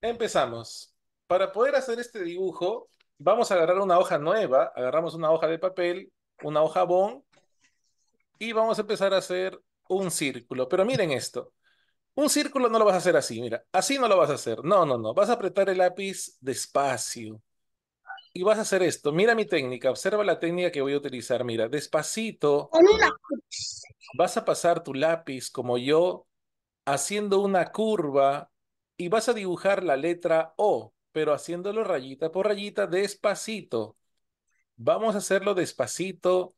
Empezamos. Para poder hacer este dibujo, vamos a agarrar una hoja nueva, agarramos una hoja de papel, una hoja bond, y vamos a empezar a hacer un círculo. Pero miren esto. Un círculo no lo vas a hacer así, mira, así no lo vas a hacer. No, no, no, vas a apretar el lápiz despacio. Y vas a hacer esto. Mira mi técnica, observa la técnica que voy a utilizar. Mira, despacito. Con Vas a pasar tu lápiz como yo, haciendo una curva y vas a dibujar la letra O, pero haciéndolo rayita por rayita, despacito. Vamos a hacerlo despacito,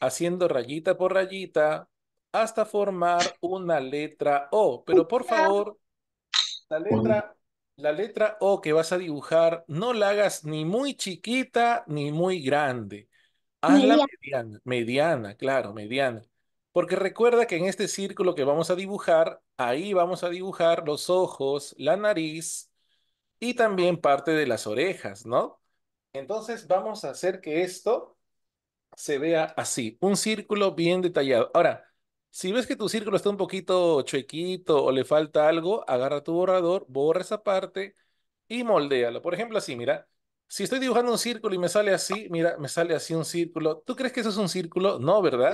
haciendo rayita por rayita, hasta formar una letra O. Pero por favor, la letra, O que vas a dibujar, no la hagas ni muy chiquita ni muy grande. Hazla mediana, mediana claro, mediana. Porque recuerda que en este círculo que vamos a dibujar, ahí vamos a dibujar los ojos, la nariz y también parte de las orejas, ¿no? Entonces vamos a hacer que esto se vea así, un círculo bien detallado. Ahora, si ves que tu círculo está un poquito chuequito o le falta algo, agarra tu borrador, borra esa parte y moldéalo. Por ejemplo, así, mira. Si estoy dibujando un círculo y me sale así, mira, me sale así un círculo. ¿Tú crees que eso es un círculo? No, ¿verdad?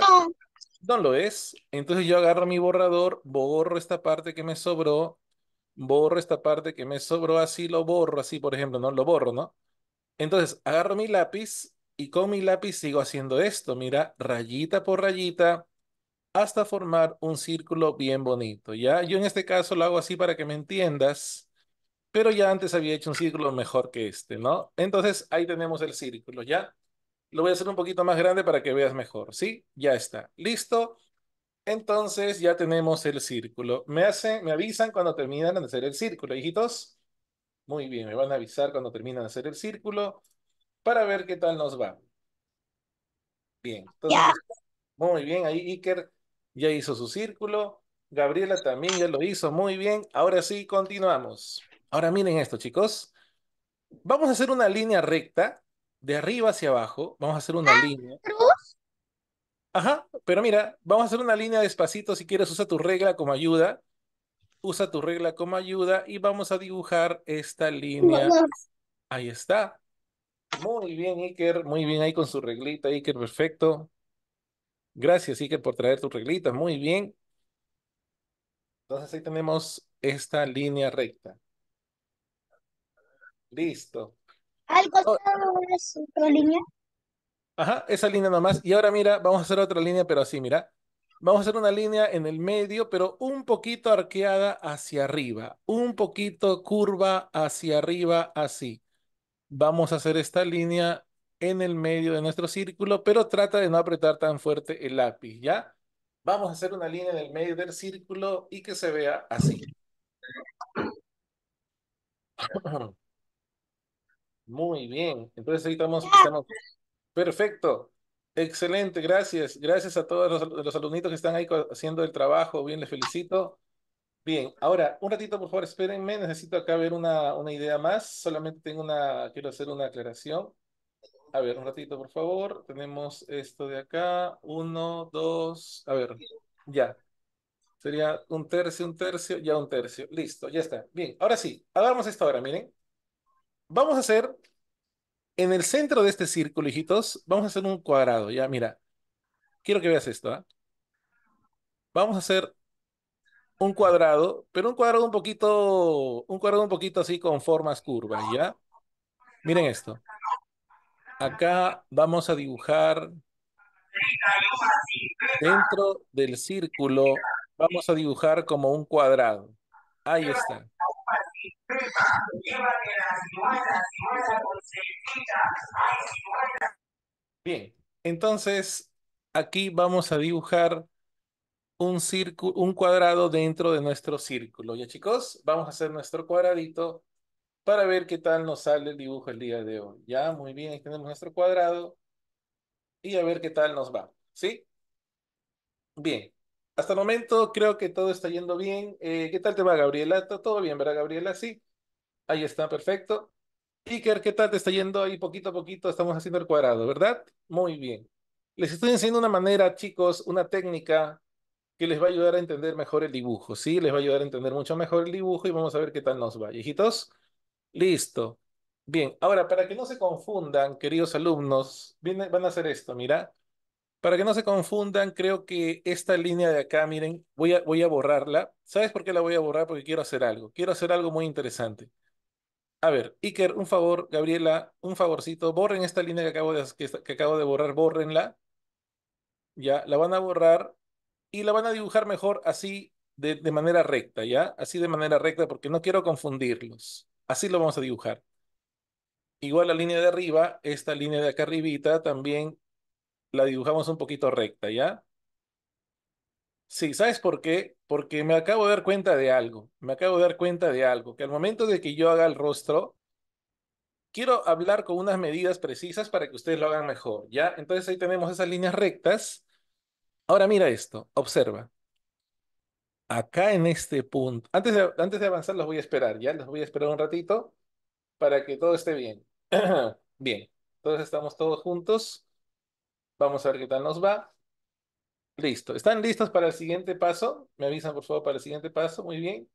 No lo es. Entonces yo agarro mi borrador, borro esta parte que me sobró, borro esta parte que me sobró, así lo borro, así por ejemplo, ¿no? Lo borro, ¿no? Entonces agarro mi lápiz y con mi lápiz sigo haciendo esto, mira, rayita por rayita, hasta formar un círculo bien bonito, ¿ya? Yo en este caso lo hago así para que me entiendas, pero ya antes había hecho un círculo mejor que este, ¿no? Entonces ahí tenemos el círculo, ¿ya? Lo voy a hacer un poquito más grande para que veas mejor, ¿sí? Ya está, listo. Entonces ya tenemos el círculo. Me, hacen, me avisan cuando terminan de hacer el círculo, hijitos. Muy bien, me van a avisar cuando terminan de hacer el círculo para ver qué tal nos va. Bien, muy bien, ahí Iker ya hizo su círculo. Gabriela también ya lo hizo muy bien. Ahora sí, continuamos. Ahora miren esto, chicos. Vamos a hacer una línea recta de arriba hacia abajo, vamos a hacer una ah, línea. Ajá, pero mira, vamos a hacer una línea despacito. Si quieres, usa tu regla como ayuda. Usa tu regla como ayuda y vamos a dibujar esta línea. Ahí está. Muy bien, Iker. Muy bien ahí con su reglita, Iker. Perfecto. Gracias, Iker, por traer tu reglita. Muy bien. Entonces ahí tenemos esta línea recta. Listo. Al costado es otra línea. Ajá, esa línea nomás. Y ahora mira, vamos a hacer otra línea, pero así, mira. Vamos a hacer una línea en el medio, pero un poquito arqueada hacia arriba, un poquito curva hacia arriba, así. Vamos a hacer esta línea en el medio de nuestro círculo, pero trata de no apretar tan fuerte el lápiz, ¿ya? Vamos a hacer una línea en el medio del círculo y que se vea así. Muy bien. Entonces ahí estamos, Perfecto. Excelente, gracias. Gracias a todos los, alumnos que están ahí haciendo el trabajo. Bien, les felicito. Bien, ahora, un ratito, por favor, espérenme. Necesito acá ver una, una idea más. Solamente tengo una, quiero hacer una aclaración. A ver, un ratito, por favor. Tenemos esto de acá. Uno, dos, a ver, ya. Sería un tercio, un tercio, ya un tercio. Listo, ya está. Bien, ahora sí, hagamos esto ahora, miren vamos a hacer, en el centro de este círculo, hijitos, vamos a hacer un cuadrado. Ya, mira, quiero que veas esto. ¿ah? Vamos a hacer un cuadrado, pero un cuadrado un poquito, un cuadrado un poquito así con formas curvas, ¿ya? Miren esto. Acá vamos a dibujar dentro del círculo, vamos a dibujar como un cuadrado. Ahí está. Bien, entonces aquí vamos a dibujar un, círculo, un cuadrado dentro de nuestro círculo. Ya chicos, vamos a hacer nuestro cuadradito para ver qué tal nos sale el dibujo el día de hoy. Ya, muy bien, ahí tenemos nuestro cuadrado y a ver qué tal nos va, ¿sí? Bien, hasta el momento creo que todo está yendo bien. Eh, ¿Qué tal te va, Gabriela? Todo bien, ¿verdad, Gabriela? Sí. Ahí está, perfecto. Iker, ¿qué tal te está yendo ahí poquito a poquito? Estamos haciendo el cuadrado, ¿verdad? Muy bien. Les estoy enseñando una manera, chicos, una técnica que les va a ayudar a entender mejor el dibujo, ¿sí? Les va a ayudar a entender mucho mejor el dibujo y vamos a ver qué tal nos va. Hijitos, listo. Bien, ahora, para que no se confundan, queridos alumnos, van a hacer esto, mira. Para que no se confundan, creo que esta línea de acá, miren, voy a, voy a borrarla. ¿Sabes por qué la voy a borrar? Porque quiero hacer algo. Quiero hacer algo muy interesante. A ver, Iker, un favor, Gabriela, un favorcito. Borren esta línea que acabo de, que, acabo de borrar, borrenla. Ya, la van a borrar y la van a dibujar mejor así de, de manera recta, ¿ya? Así de manera recta porque no quiero confundirlos. Así lo vamos a dibujar. Igual la línea de arriba, esta línea de acá arribita también la dibujamos un poquito recta, ¿ya? Sí, ¿sabes por qué? Porque me acabo de dar cuenta de algo, me acabo de dar cuenta de algo, que al momento de que yo haga el rostro, quiero hablar con unas medidas precisas para que ustedes lo hagan mejor, ¿ya? Entonces ahí tenemos esas líneas rectas. Ahora mira esto, observa. Acá en este punto, antes de, antes de avanzar los voy a esperar, ¿ya? Los voy a esperar un ratito para que todo esté bien. bien, entonces estamos todos juntos. Vamos a ver qué tal nos va. Listo. ¿Están listos para el siguiente paso? Me avisan, por favor, para el siguiente paso. Muy bien.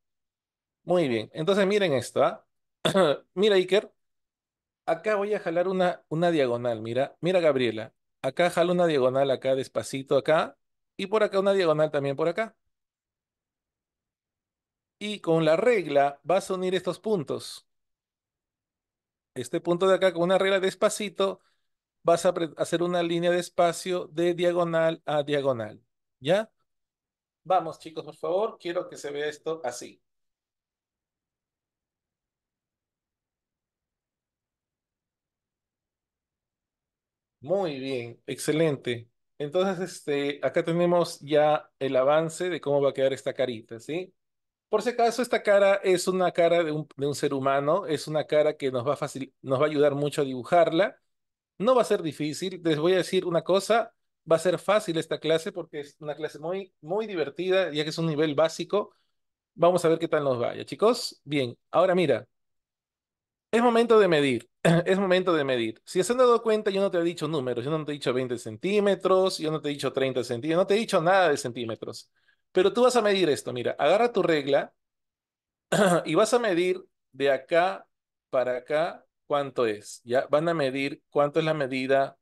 Muy bien. Entonces, miren esto. ¿ah? mira, Iker. Acá voy a jalar una, una diagonal. Mira, mira, Gabriela. Acá jalo una diagonal, acá despacito, acá. Y por acá una diagonal también por acá. Y con la regla vas a unir estos puntos. Este punto de acá con una regla despacito vas a hacer una línea de espacio de diagonal a diagonal. ¿Ya? Vamos, chicos, por favor. Quiero que se vea esto así. Muy bien, excelente. Entonces, este, acá tenemos ya el avance de cómo va a quedar esta carita, ¿sí? Por si acaso, esta cara es una cara de un, ser humano, es una cara que nos va, nos va a ayudar mucho a dibujarla no va a ser difícil, les voy a decir una cosa, va a ser fácil esta clase porque es una clase muy, muy divertida, ya que es un nivel básico. Vamos a ver qué tal nos vaya, chicos. Bien, ahora mira, es momento de medir, es momento de medir. Si se han dado cuenta, yo no te he dicho números, yo no te he dicho 20 centímetros, yo no te he dicho 30 centímetros, no te he dicho nada de centímetros. Pero tú vas a medir esto, mira, agarra tu regla y vas a medir de acá para acá cuánto es. Ya van a medir cuánto es la medida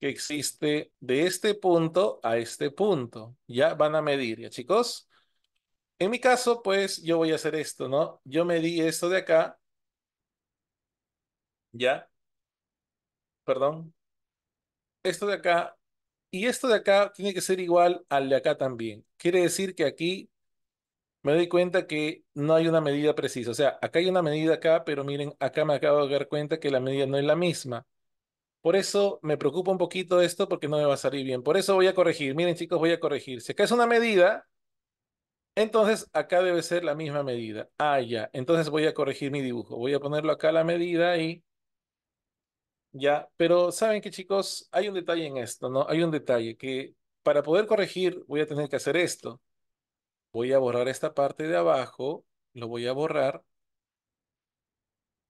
que existe de este punto a este punto. Ya van a medir, ¿ya chicos? En mi caso, pues yo voy a hacer esto, ¿no? Yo medí esto de acá. ¿Ya? Perdón. Esto de acá. Y esto de acá tiene que ser igual al de acá también. Quiere decir que aquí me doy cuenta que no hay una medida precisa. O sea, acá hay una medida acá, pero miren, acá me acabo de dar cuenta que la medida no es la misma. Por eso me preocupa un poquito esto porque no me va a salir bien. Por eso voy a corregir. Miren chicos, voy a corregir. Si acá es una medida, entonces acá debe ser la misma medida. Ah, ya. Entonces voy a corregir mi dibujo. Voy a ponerlo acá la medida y... Ya, pero saben que chicos, hay un detalle en esto, ¿no? Hay un detalle que para poder corregir voy a tener que hacer esto. Voy a borrar esta parte de abajo, lo voy a borrar.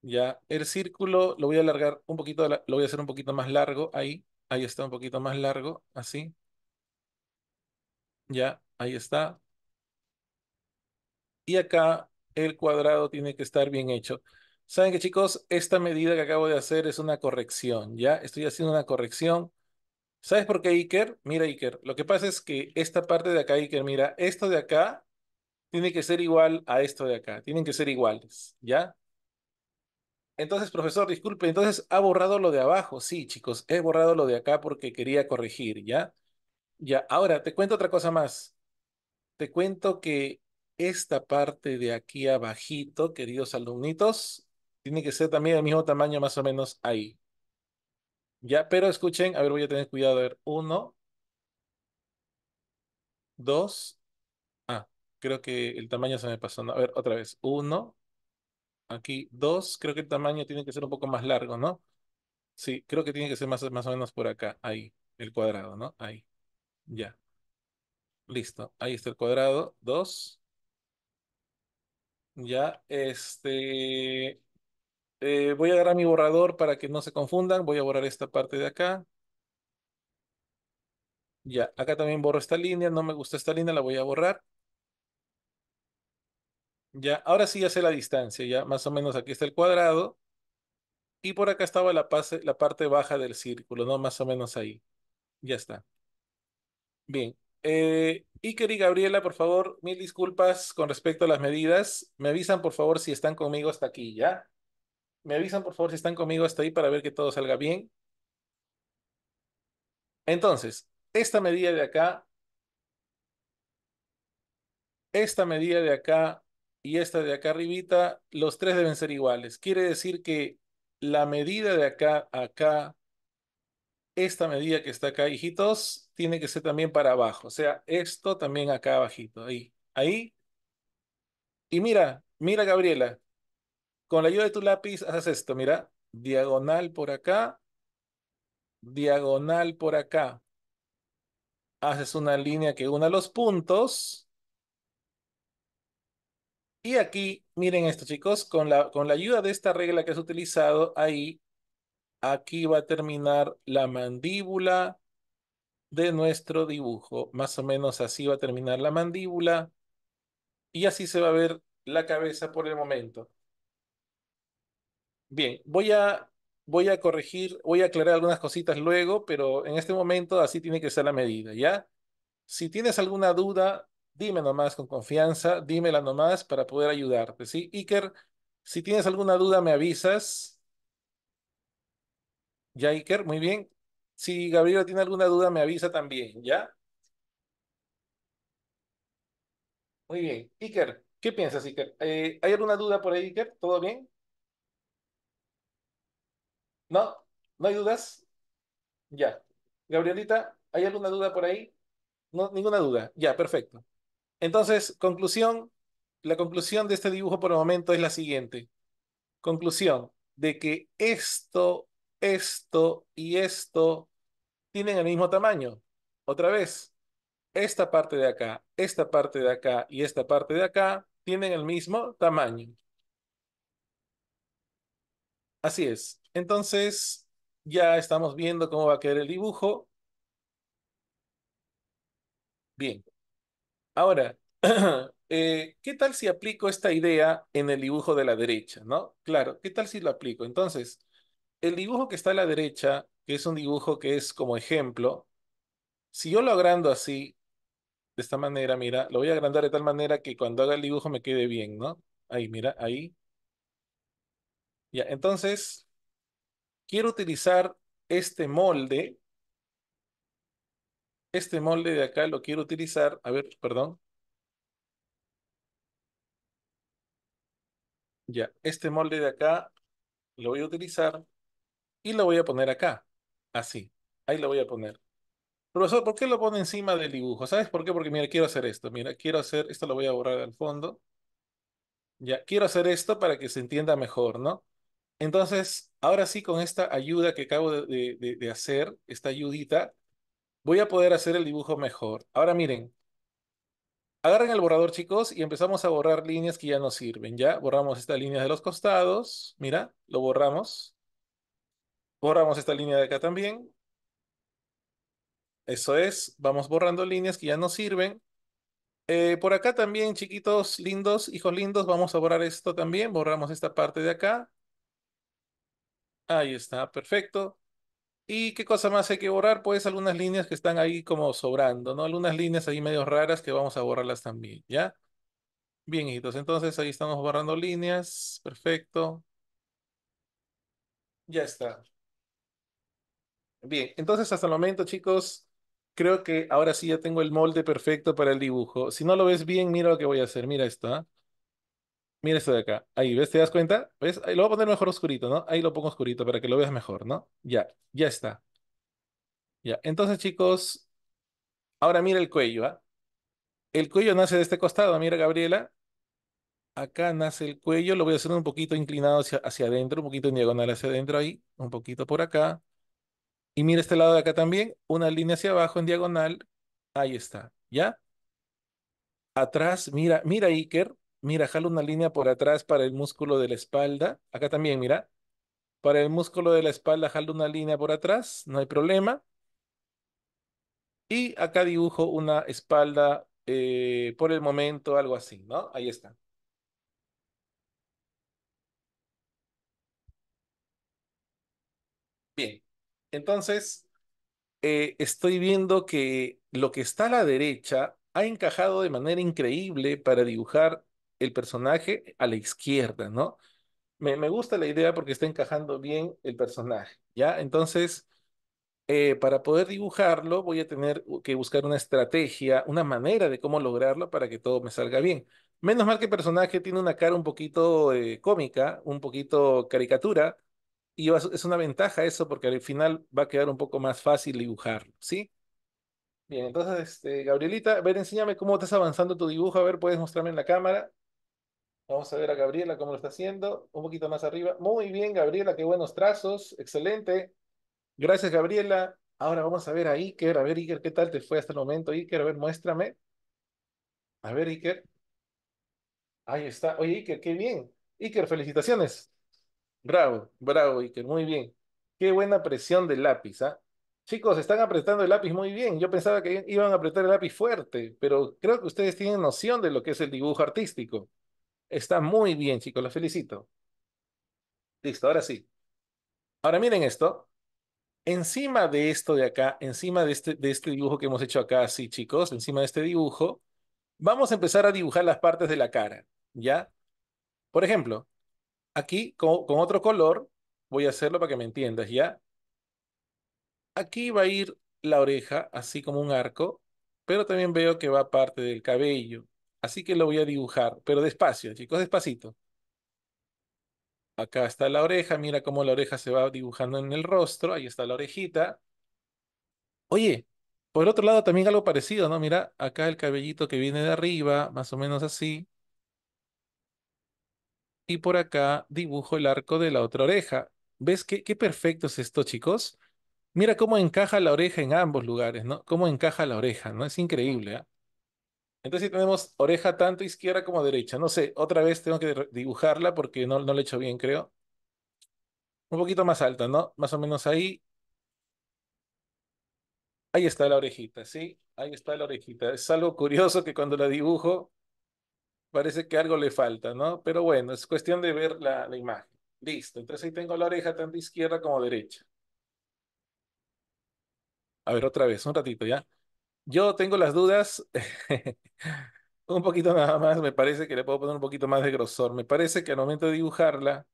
Ya, el círculo lo voy a alargar un poquito, lo voy a hacer un poquito más largo ahí. Ahí está un poquito más largo, así. Ya, ahí está. Y acá el cuadrado tiene que estar bien hecho. ¿Saben que chicos? Esta medida que acabo de hacer es una corrección, ¿ya? Estoy haciendo una corrección ¿Sabes por qué Iker? Mira, Iker, lo que pasa es que esta parte de acá, Iker, mira, esto de acá tiene que ser igual a esto de acá, tienen que ser iguales, ¿ya? Entonces, profesor, disculpe, entonces ha borrado lo de abajo. Sí, chicos, he borrado lo de acá porque quería corregir, ¿ya? Ya, ahora te cuento otra cosa más. Te cuento que esta parte de aquí abajito, queridos alumnitos, tiene que ser también del mismo tamaño más o menos ahí. Ya, pero escuchen, a ver, voy a tener cuidado. A ver, uno, dos. Ah, creo que el tamaño se me pasó. A ver, otra vez. Uno, aquí, dos. Creo que el tamaño tiene que ser un poco más largo, ¿no? Sí, creo que tiene que ser más, más o menos por acá, ahí, el cuadrado, ¿no? Ahí, ya. Listo, ahí está el cuadrado, dos. Ya, este, eh, voy a agarrar mi borrador para que no se confundan. Voy a borrar esta parte de acá. Ya, acá también borro esta línea. No me gusta esta línea, la voy a borrar. Ya, ahora sí ya sé la distancia. Ya más o menos aquí está el cuadrado. Y por acá estaba la, parte baja del círculo, ¿no? Más o menos ahí. Ya está. Bien. Eh, Iker y Gabriela, por favor, mil disculpas con respecto a las medidas. Me avisan, por favor, si están conmigo hasta aquí, ¿ya? Me avisan, por favor, si están conmigo hasta ahí para ver que todo salga bien. Entonces, esta medida de acá, esta medida de acá y esta de acá arribita, los tres deben ser iguales. Quiere decir que la medida de acá acá, esta medida que está acá, hijitos, tiene que ser también para abajo. O sea, esto también acá abajito, ahí. Ahí. Y mira, mira Gabriela, con la ayuda de tu lápiz haces esto, mira, diagonal por acá, diagonal por acá. Haces una línea que una los puntos. Y aquí, miren esto chicos, con la, con la ayuda de esta regla que has utilizado ahí, aquí va a terminar la mandíbula de nuestro dibujo. Más o menos así va a terminar la mandíbula. Y así se va a ver la cabeza por el momento. Bien, voy a, voy a corregir, voy a aclarar algunas cositas luego, pero en este momento así tiene que ser la medida, ¿ya? Si tienes alguna duda, dime nomás con confianza, dímela nomás para poder ayudarte, ¿sí? Iker, si tienes alguna duda, me avisas. ¿Ya, Iker? Muy bien. Si Gabriela tiene alguna duda, me avisa también, ¿ya? Muy bien. Iker, ¿qué piensas, Iker? Eh, ¿Hay alguna duda por ahí, Iker? ¿Todo bien? ¿No? ¿No hay dudas? Ya. Gabrielita, ¿hay alguna duda por ahí? No, ninguna duda. Ya, perfecto. Entonces, conclusión, la conclusión de este dibujo por el momento es la siguiente. Conclusión de que esto, esto y esto tienen el mismo tamaño. Otra vez, esta parte de acá, esta parte de acá y esta parte de acá tienen el mismo tamaño. Así es. Entonces, ya estamos viendo cómo va a quedar el dibujo. Bien. Ahora, eh, ¿qué tal si aplico esta idea en el dibujo de la derecha? ¿No? Claro, ¿qué tal si lo aplico? Entonces, el dibujo que está a la derecha, que es un dibujo que es como ejemplo, si yo lo agrando así, de esta manera, mira, lo voy a agrandar de tal manera que cuando haga el dibujo me quede bien, ¿no? Ahí, mira, ahí. Ya, entonces, quiero utilizar este molde. Este molde de acá lo quiero utilizar. A ver, perdón. Ya, este molde de acá lo voy a utilizar y lo voy a poner acá. Así. Ahí lo voy a poner. Profesor, ¿por qué lo pone encima del dibujo? ¿Sabes por qué? Porque mira, quiero hacer esto. Mira, quiero hacer, esto lo voy a borrar al fondo. Ya, quiero hacer esto para que se entienda mejor, ¿no? Entonces, ahora sí, con esta ayuda que acabo de, hacer, esta ayudita, voy a poder hacer el dibujo mejor. Ahora miren, agarren el borrador, chicos, y empezamos a borrar líneas que ya no sirven. Ya borramos esta línea de los costados. Mira, lo borramos. Borramos esta línea de acá también. Eso es, vamos borrando líneas que ya no sirven. Eh, por acá también, chiquitos lindos, hijos lindos, vamos a borrar esto también. Borramos esta parte de acá. Ahí está, perfecto. ¿Y qué cosa más hay que borrar? Pues algunas líneas que están ahí como sobrando, ¿no? Algunas líneas ahí medio raras que vamos a borrarlas también, ¿ya? Bien, hijitos, entonces ahí estamos borrando líneas, perfecto. Ya está. Bien, entonces hasta el momento, chicos, creo que ahora sí ya tengo el molde perfecto para el dibujo. Si no lo ves bien, mira lo que voy a hacer, mira esto, Mira esto de acá. Ahí, ¿ves? ¿Te das cuenta? ¿Ves? Ahí lo voy a poner mejor oscurito, ¿no? Ahí lo pongo oscurito para que lo veas mejor, ¿no? Ya, ya está. Ya, entonces chicos, ahora mira el cuello, ¿ah? El cuello nace de este costado, mira Gabriela. Acá nace el cuello, lo voy a hacer un poquito inclinado hacia, hacia adentro, un poquito en diagonal hacia adentro ahí, un poquito por acá. Y mira este lado de acá también, una línea hacia abajo en diagonal. Ahí está, ¿ya? Atrás, mira, mira Iker, Mira, jalo una línea por atrás para el músculo de la espalda. Acá también, mira. Para el músculo de la espalda jalo una línea por atrás, no hay problema. Y acá dibujo una espalda eh, por el momento, algo así, ¿no? Ahí está. Bien, entonces eh, estoy viendo que lo que está a la derecha ha encajado de manera increíble para dibujar el personaje a la izquierda, ¿no? Me, gusta la idea porque está encajando bien el personaje, ¿ya? Entonces, eh, para poder dibujarlo voy a tener que buscar una estrategia, una manera de cómo lograrlo para que todo me salga bien. Menos mal que el personaje tiene una cara un poquito eh, cómica, un poquito caricatura, y es una ventaja eso porque al final va a quedar un poco más fácil dibujarlo, ¿sí? Bien, entonces, este, Gabrielita, a ver, enséñame cómo estás avanzando tu dibujo, a ver, puedes mostrarme en la cámara. Vamos a ver a Gabriela cómo lo está haciendo. Un poquito más arriba. Muy bien, Gabriela, qué buenos trazos. Excelente. Gracias, Gabriela. Ahora vamos a ver a Iker. A ver, Iker, ¿qué tal te fue hasta el momento, Iker? A ver, muéstrame. A ver, Iker. Ahí está. Oye, Iker, qué bien. Iker, felicitaciones. Bravo, bravo, Iker. Muy bien. Qué buena presión del lápiz, ¿ah? Chicos, están apretando el lápiz muy bien. Yo pensaba que iban a apretar el lápiz fuerte, pero creo que ustedes tienen noción de lo que es el dibujo artístico. Está muy bien, chicos, los felicito. Listo, ahora sí. Ahora miren esto. Encima de esto de acá, encima de este, de este dibujo que hemos hecho acá, así chicos, encima de este dibujo, vamos a empezar a dibujar las partes de la cara, ¿ya? Por ejemplo, aquí con, con otro color, voy a hacerlo para que me entiendas, ¿ya? Aquí va a ir la oreja, así como un arco, pero también veo que va parte del cabello. Así que lo voy a dibujar, pero despacio, chicos, despacito. Acá está la oreja, mira cómo la oreja se va dibujando en el rostro, ahí está la orejita. Oye, por otro lado también algo parecido, ¿no? Mira, acá el cabellito que viene de arriba, más o menos así. Y por acá dibujo el arco de la otra oreja. ¿Ves qué, qué perfecto es esto, chicos? Mira cómo encaja la oreja en ambos lugares, ¿no? Cómo encaja la oreja, ¿no? Es increíble, ¿ah? Entonces tenemos oreja tanto izquierda como derecha. No sé, otra vez tengo que dibujarla porque no, no lo he hecho bien, creo. Un poquito más alta, ¿no? Más o menos ahí. Ahí está la orejita, ¿sí? Ahí está la orejita. Es algo curioso que cuando la dibujo parece que algo le falta, ¿no? Pero bueno, es cuestión de ver la, la imagen. Listo, entonces ahí tengo la oreja tanto izquierda como derecha. A ver, otra vez, un ratito ya. Yo tengo las dudas. un poquito nada más, me parece que le puedo poner un poquito más de grosor. Me parece que al momento de dibujarla,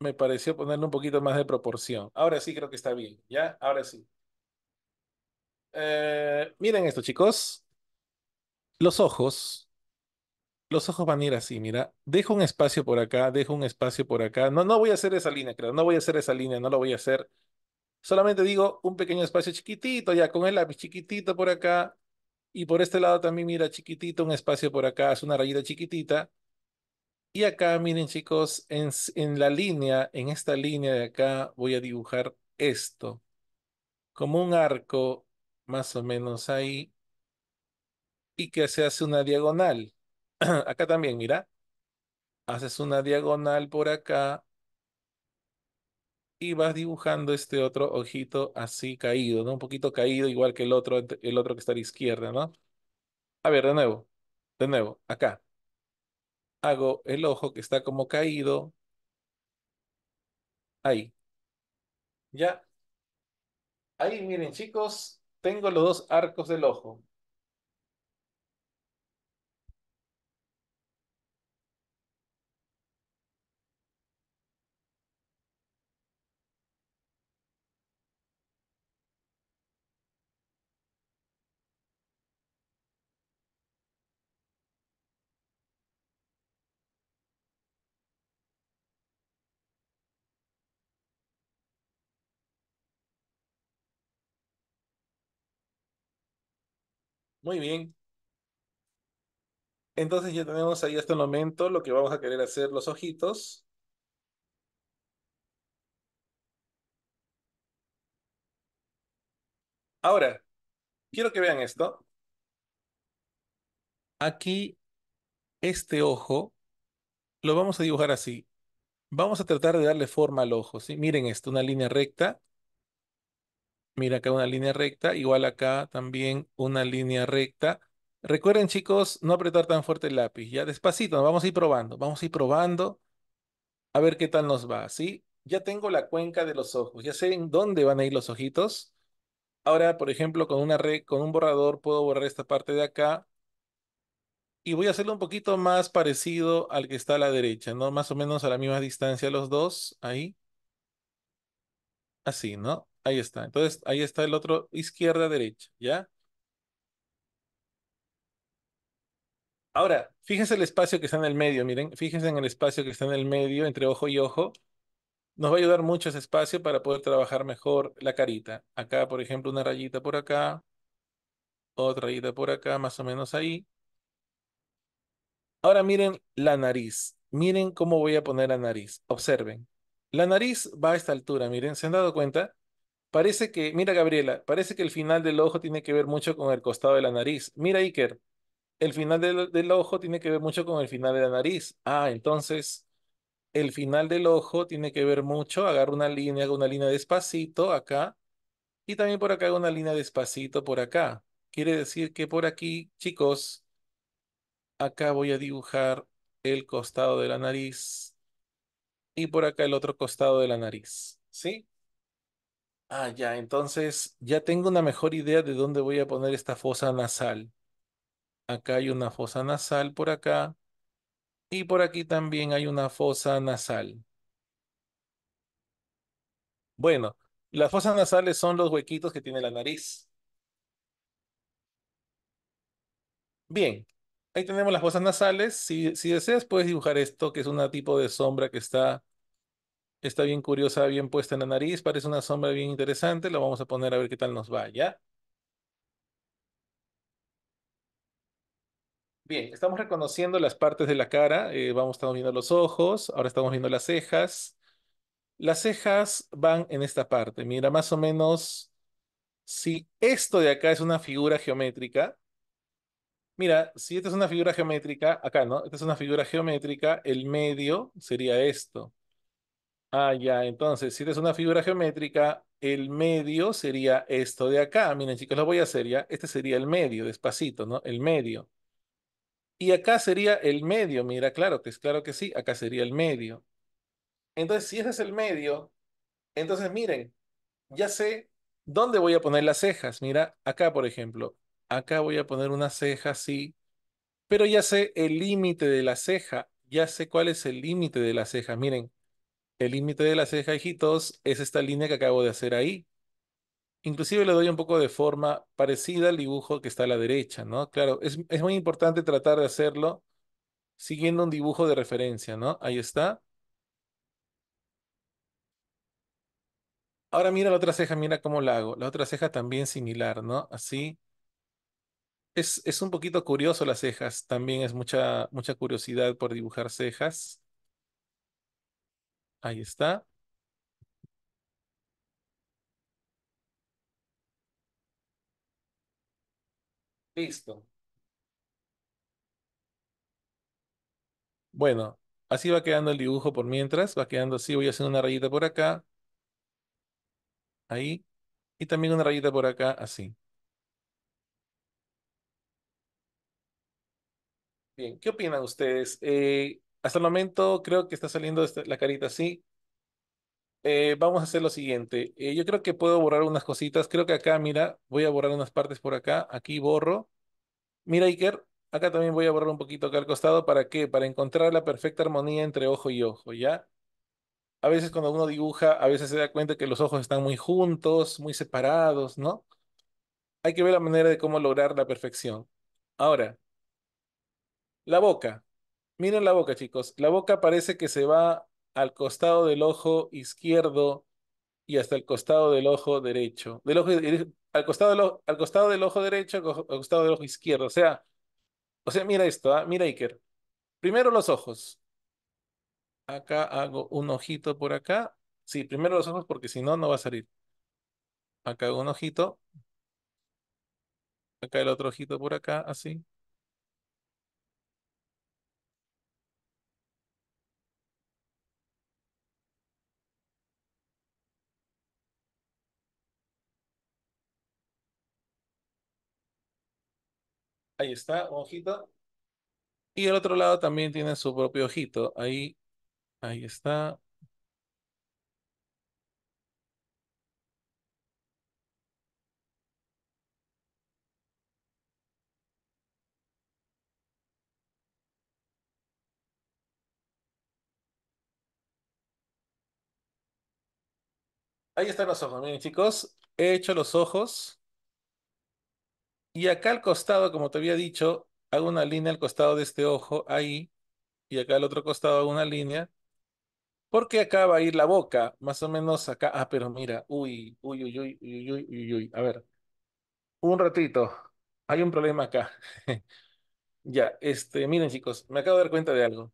me pareció ponerle un poquito más de proporción. Ahora sí creo que está bien, ¿ya? Ahora sí. Eh, miren esto, chicos. Los ojos. Los ojos van a ir así, mira. Dejo un espacio por acá, dejo un espacio por acá. No, no voy a hacer esa línea, creo. No voy a hacer esa línea, no lo voy a hacer. Solamente digo un pequeño espacio chiquitito, ya con el lápiz chiquitito por acá. Y por este lado también, mira, chiquitito, un espacio por acá, es una rayita chiquitita. Y acá, miren chicos, en, en la línea, en esta línea de acá, voy a dibujar esto. Como un arco, más o menos ahí. Y que se hace una diagonal. acá también, mira. Haces una diagonal por acá y vas dibujando este otro ojito así caído, ¿no? Un poquito caído, igual que el otro, el otro que está a la izquierda, ¿no? A ver, de nuevo, de nuevo, acá. Hago el ojo que está como caído. Ahí. Ya. Ahí, miren, chicos, tengo los dos arcos del ojo. Muy bien. Entonces ya tenemos ahí hasta el momento lo que vamos a querer hacer los ojitos. Ahora, quiero que vean esto. Aquí, este ojo, lo vamos a dibujar así. Vamos a tratar de darle forma al ojo, ¿sí? Miren esto, una línea recta Mira acá una línea recta, igual acá también una línea recta. Recuerden chicos, no apretar tan fuerte el lápiz, ya despacito, vamos a ir probando, vamos a ir probando a ver qué tal nos va, ¿sí? Ya tengo la cuenca de los ojos, ya sé en dónde van a ir los ojitos. Ahora, por ejemplo, con, una con un borrador puedo borrar esta parte de acá y voy a hacerlo un poquito más parecido al que está a la derecha, ¿no? Más o menos a la misma distancia los dos, ahí. Así, ¿no? Ahí está. Entonces, ahí está el otro, izquierda, derecha, ¿ya? Ahora, fíjense el espacio que está en el medio, miren, fíjense en el espacio que está en el medio entre ojo y ojo. Nos va a ayudar mucho ese espacio para poder trabajar mejor la carita. Acá, por ejemplo, una rayita por acá, otra rayita por acá, más o menos ahí. Ahora miren la nariz. Miren cómo voy a poner la nariz. Observen. La nariz va a esta altura, miren, ¿se han dado cuenta? Parece que, mira Gabriela, parece que el final del ojo tiene que ver mucho con el costado de la nariz. Mira Iker, el final del, ojo tiene que ver mucho con el final de la nariz. Ah, entonces el final del ojo tiene que ver mucho, agarro una línea, hago una línea despacito acá y también por acá hago una línea despacito por acá. Quiere decir que por aquí, chicos, acá voy a dibujar el costado de la nariz y por acá el otro costado de la nariz, ¿sí? Ah, ya, entonces ya tengo una mejor idea de dónde voy a poner esta fosa nasal. Acá hay una fosa nasal por acá. Y por aquí también hay una fosa nasal. Bueno, las fosas nasales son los huequitos que tiene la nariz. Bien, ahí tenemos las fosas nasales. Si, si deseas, puedes dibujar esto, que es un tipo de sombra que está Está bien curiosa, bien puesta en la nariz, parece una sombra bien interesante. La vamos a poner a ver qué tal nos va, ¿ya? Bien, estamos reconociendo las partes de la cara. Eh, vamos, estamos viendo los ojos, ahora estamos viendo las cejas. Las cejas van en esta parte. Mira, más o menos, si esto de acá es una figura geométrica, mira, si esta es una figura geométrica, acá, ¿no? Esta es una figura geométrica, el medio sería esto. Ah, ya, entonces, si es una figura geométrica, el medio sería esto de acá. Miren, chicos, lo voy a hacer ya. Este sería el medio, despacito, ¿no? El medio. Y acá sería el medio, mira, claro que es claro que sí, acá sería el medio. Entonces, si ese es el medio, entonces miren, ya sé dónde voy a poner las cejas. Mira, acá, por ejemplo, acá voy a poner una ceja así, pero ya sé el límite de la ceja, ya sé cuál es el límite de la ceja. Miren, el límite de la ceja, hijitos, es esta línea que acabo de hacer ahí. Inclusive le doy un poco de forma parecida al dibujo que está a la derecha, ¿no? Claro, es, muy importante tratar de hacerlo siguiendo un dibujo de referencia, ¿no? Ahí está. Ahora mira la otra ceja, mira cómo la hago. La otra ceja también similar, ¿no? Así. Es, es un poquito curioso las cejas. También es mucha, mucha curiosidad por dibujar cejas. Ahí está. Listo. Bueno, así va quedando el dibujo por mientras. Va quedando así. Voy a hacer una rayita por acá. Ahí. Y también una rayita por acá, así. Bien, ¿qué opinan ustedes? Eh, hasta el momento creo que está saliendo la carita así. Eh, vamos a hacer lo siguiente. Eh, yo creo que puedo borrar unas cositas. Creo que acá, mira, voy a borrar unas partes por acá. Aquí borro. Mira, Iker, acá también voy a borrar un poquito acá al costado. ¿Para qué? Para encontrar la perfecta armonía entre ojo y ojo, ¿ya? A veces cuando uno dibuja, a veces se da cuenta que los ojos están muy juntos, muy separados, ¿no? Hay que ver la manera de cómo lograr la perfección. Ahora, la boca. Miren la boca, chicos. La boca parece que se va al costado del ojo izquierdo y hasta el costado del ojo derecho. Del ojo, eh, al, costado del ojo, derecho, al, costado del ojo izquierdo. O sea, o sea mira esto, ¿ah? mira Iker. Primero los ojos. Acá hago un ojito por acá. Sí, primero los ojos porque si no, no va a salir. Acá hago un ojito. Acá el otro ojito por acá, así. Ahí está, un ojito. Y el otro lado también tiene su propio ojito. Ahí, ahí está. Ahí están los ojos, miren chicos, he hecho los ojos y acá al costado, como te había dicho, hago una línea al costado de este ojo, ahí, y acá al otro costado hago una línea, porque acá va a ir la boca, más o menos acá. Ah, pero mira, uy, uy, uy, uy, uy, uy, uy, uy. A ver, un ratito, hay un problema acá. ya, este, miren chicos, me acabo de dar cuenta de algo.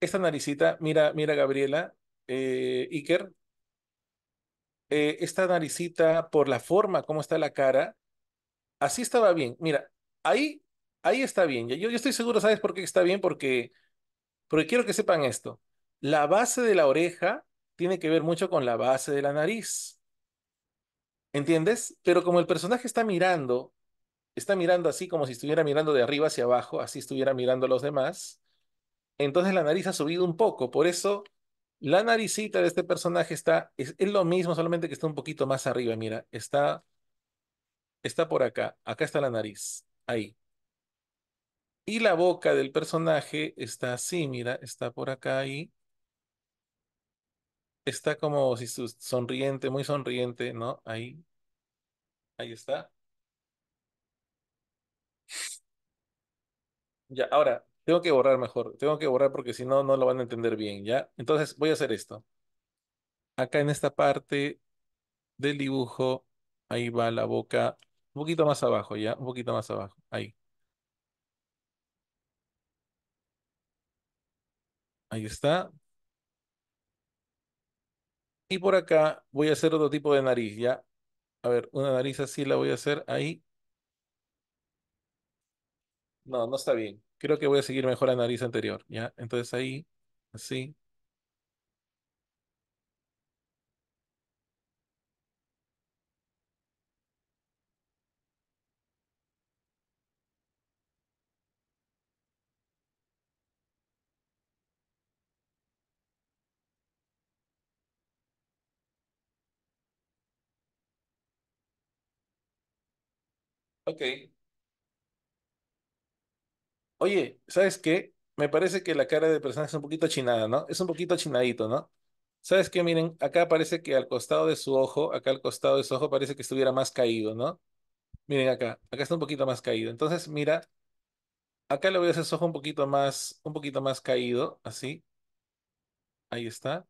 Esta naricita, mira, mira Gabriela, eh, Iker, eh, esta naricita, por la forma como está la cara, así estaba bien. Mira, ahí, ahí está bien. Yo, yo estoy seguro, ¿sabes por qué está bien? Porque, porque quiero que sepan esto. La base de la oreja tiene que ver mucho con la base de la nariz. ¿Entiendes? Pero como el personaje está mirando, está mirando así como si estuviera mirando de arriba hacia abajo, así estuviera mirando a los demás, entonces la nariz ha subido un poco. Por eso la naricita de este personaje está, es, es lo mismo, solamente que está un poquito más arriba. Mira, está está por acá. Acá está la nariz. Ahí. Y la boca del personaje está así, mira, está por acá ahí. Está como si sonriente, muy sonriente, ¿no? Ahí. Ahí está. Ya, ahora, tengo que borrar mejor. Tengo que borrar porque si no, no lo van a entender bien, ¿ya? Entonces, voy a hacer esto. Acá en esta parte del dibujo, ahí va la boca un poquito más abajo, ya, un poquito más abajo. Ahí. Ahí está. Y por acá voy a hacer otro tipo de nariz, ya. A ver, una nariz así la voy a hacer ahí. No, no está bien. Creo que voy a seguir mejor la nariz anterior, ya. Entonces ahí, así. Ok. Oye, ¿sabes qué? Me parece que la cara de personaje es un poquito chinada ¿no? Es un poquito chinadito ¿no? ¿Sabes qué? Miren, acá parece que al costado de su ojo, acá al costado de su ojo parece que estuviera más caído, ¿no? Miren acá, acá está un poquito más caído. Entonces, mira, acá le voy a hacer su ojo un poquito más, un poquito más caído, así. Ahí está.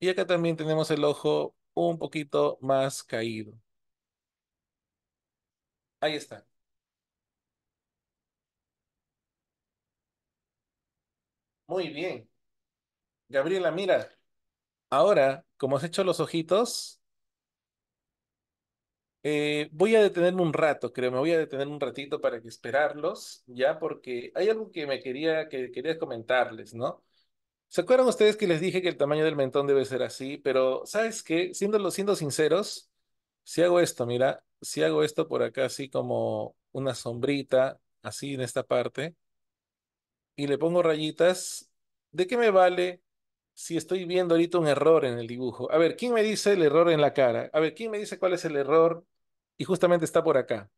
Y acá también tenemos el ojo un poquito más caído. Ahí está. Muy bien. Gabriela, mira, ahora, como has hecho los ojitos, eh, voy a detenerme un rato, creo, me voy a detener un ratito para que esperarlos, ya, porque hay algo que me quería, que quería comentarles, ¿no? ¿Se acuerdan ustedes que les dije que el tamaño del mentón debe ser así? Pero, ¿sabes qué? siendo sinceros, si hago esto, mira, si hago esto por acá, así como una sombrita, así en esta parte, y le pongo rayitas, ¿de qué me vale si estoy viendo ahorita un error en el dibujo? A ver, ¿quién me dice el error en la cara? A ver, ¿quién me dice cuál es el error? Y justamente está por acá.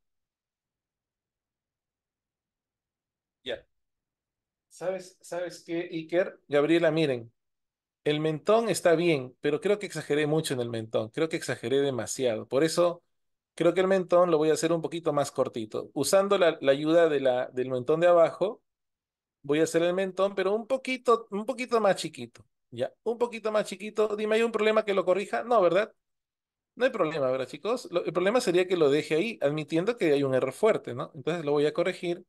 Ya. ¿Sabes, sabes qué, Iker? Gabriela, miren el mentón está bien, pero creo que exageré mucho en el mentón, creo que exageré demasiado. Por eso creo que el mentón lo voy a hacer un poquito más cortito. Usando la, ayuda del mentón de abajo, voy a hacer el mentón, pero un poquito, un poquito más chiquito. Ya, un poquito más chiquito. Dime, ¿hay un problema que lo corrija? No, ¿verdad? No hay problema, ¿verdad, chicos? el problema sería que lo deje ahí, admitiendo que hay un error fuerte, ¿no? Entonces lo voy a corregir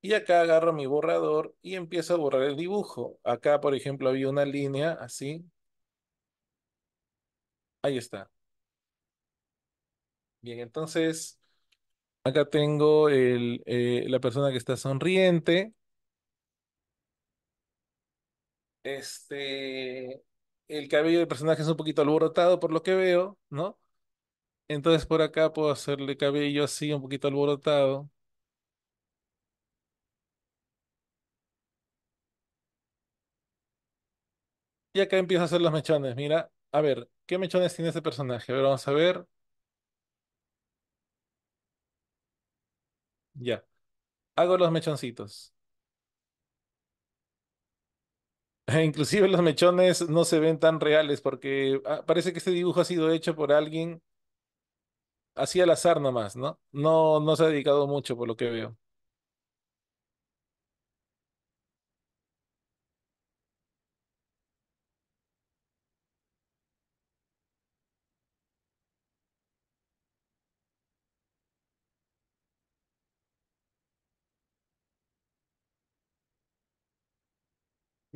y acá agarro mi borrador y empiezo a borrar el dibujo. Acá, por ejemplo, había una línea así. Ahí está. Bien, entonces, acá tengo el, eh, la persona que está sonriente. Este, el cabello del personaje es un poquito alborotado por lo que veo, ¿no? Entonces por acá puedo hacerle cabello así, un poquito alborotado. Y acá empiezo a hacer los mechones. Mira, a ver, ¿qué mechones tiene este personaje? A ver, vamos a ver. Ya. Hago los mechoncitos. Inclusive los mechones no se ven tan reales porque ah, parece que este dibujo ha sido hecho por alguien así al azar nomás, ¿no? No, no se ha dedicado mucho por lo que veo.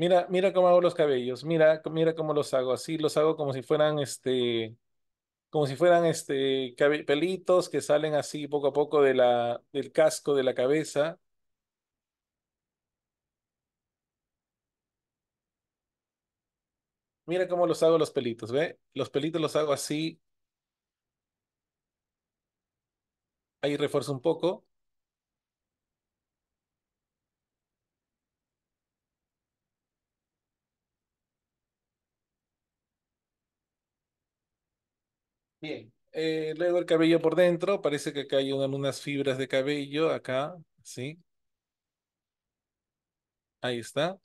Mira, mira cómo hago los cabellos, mira, mira cómo los hago, así los hago como si fueran este, como si fueran este pelitos que salen así poco a poco de la, del casco de la cabeza. Mira cómo los hago los pelitos, ¿ve? Los pelitos los hago así. Ahí refuerzo un poco. Bien, eh, luego el cabello por dentro, parece que acá hay unas fibras de cabello, acá, ¿sí? Ahí está.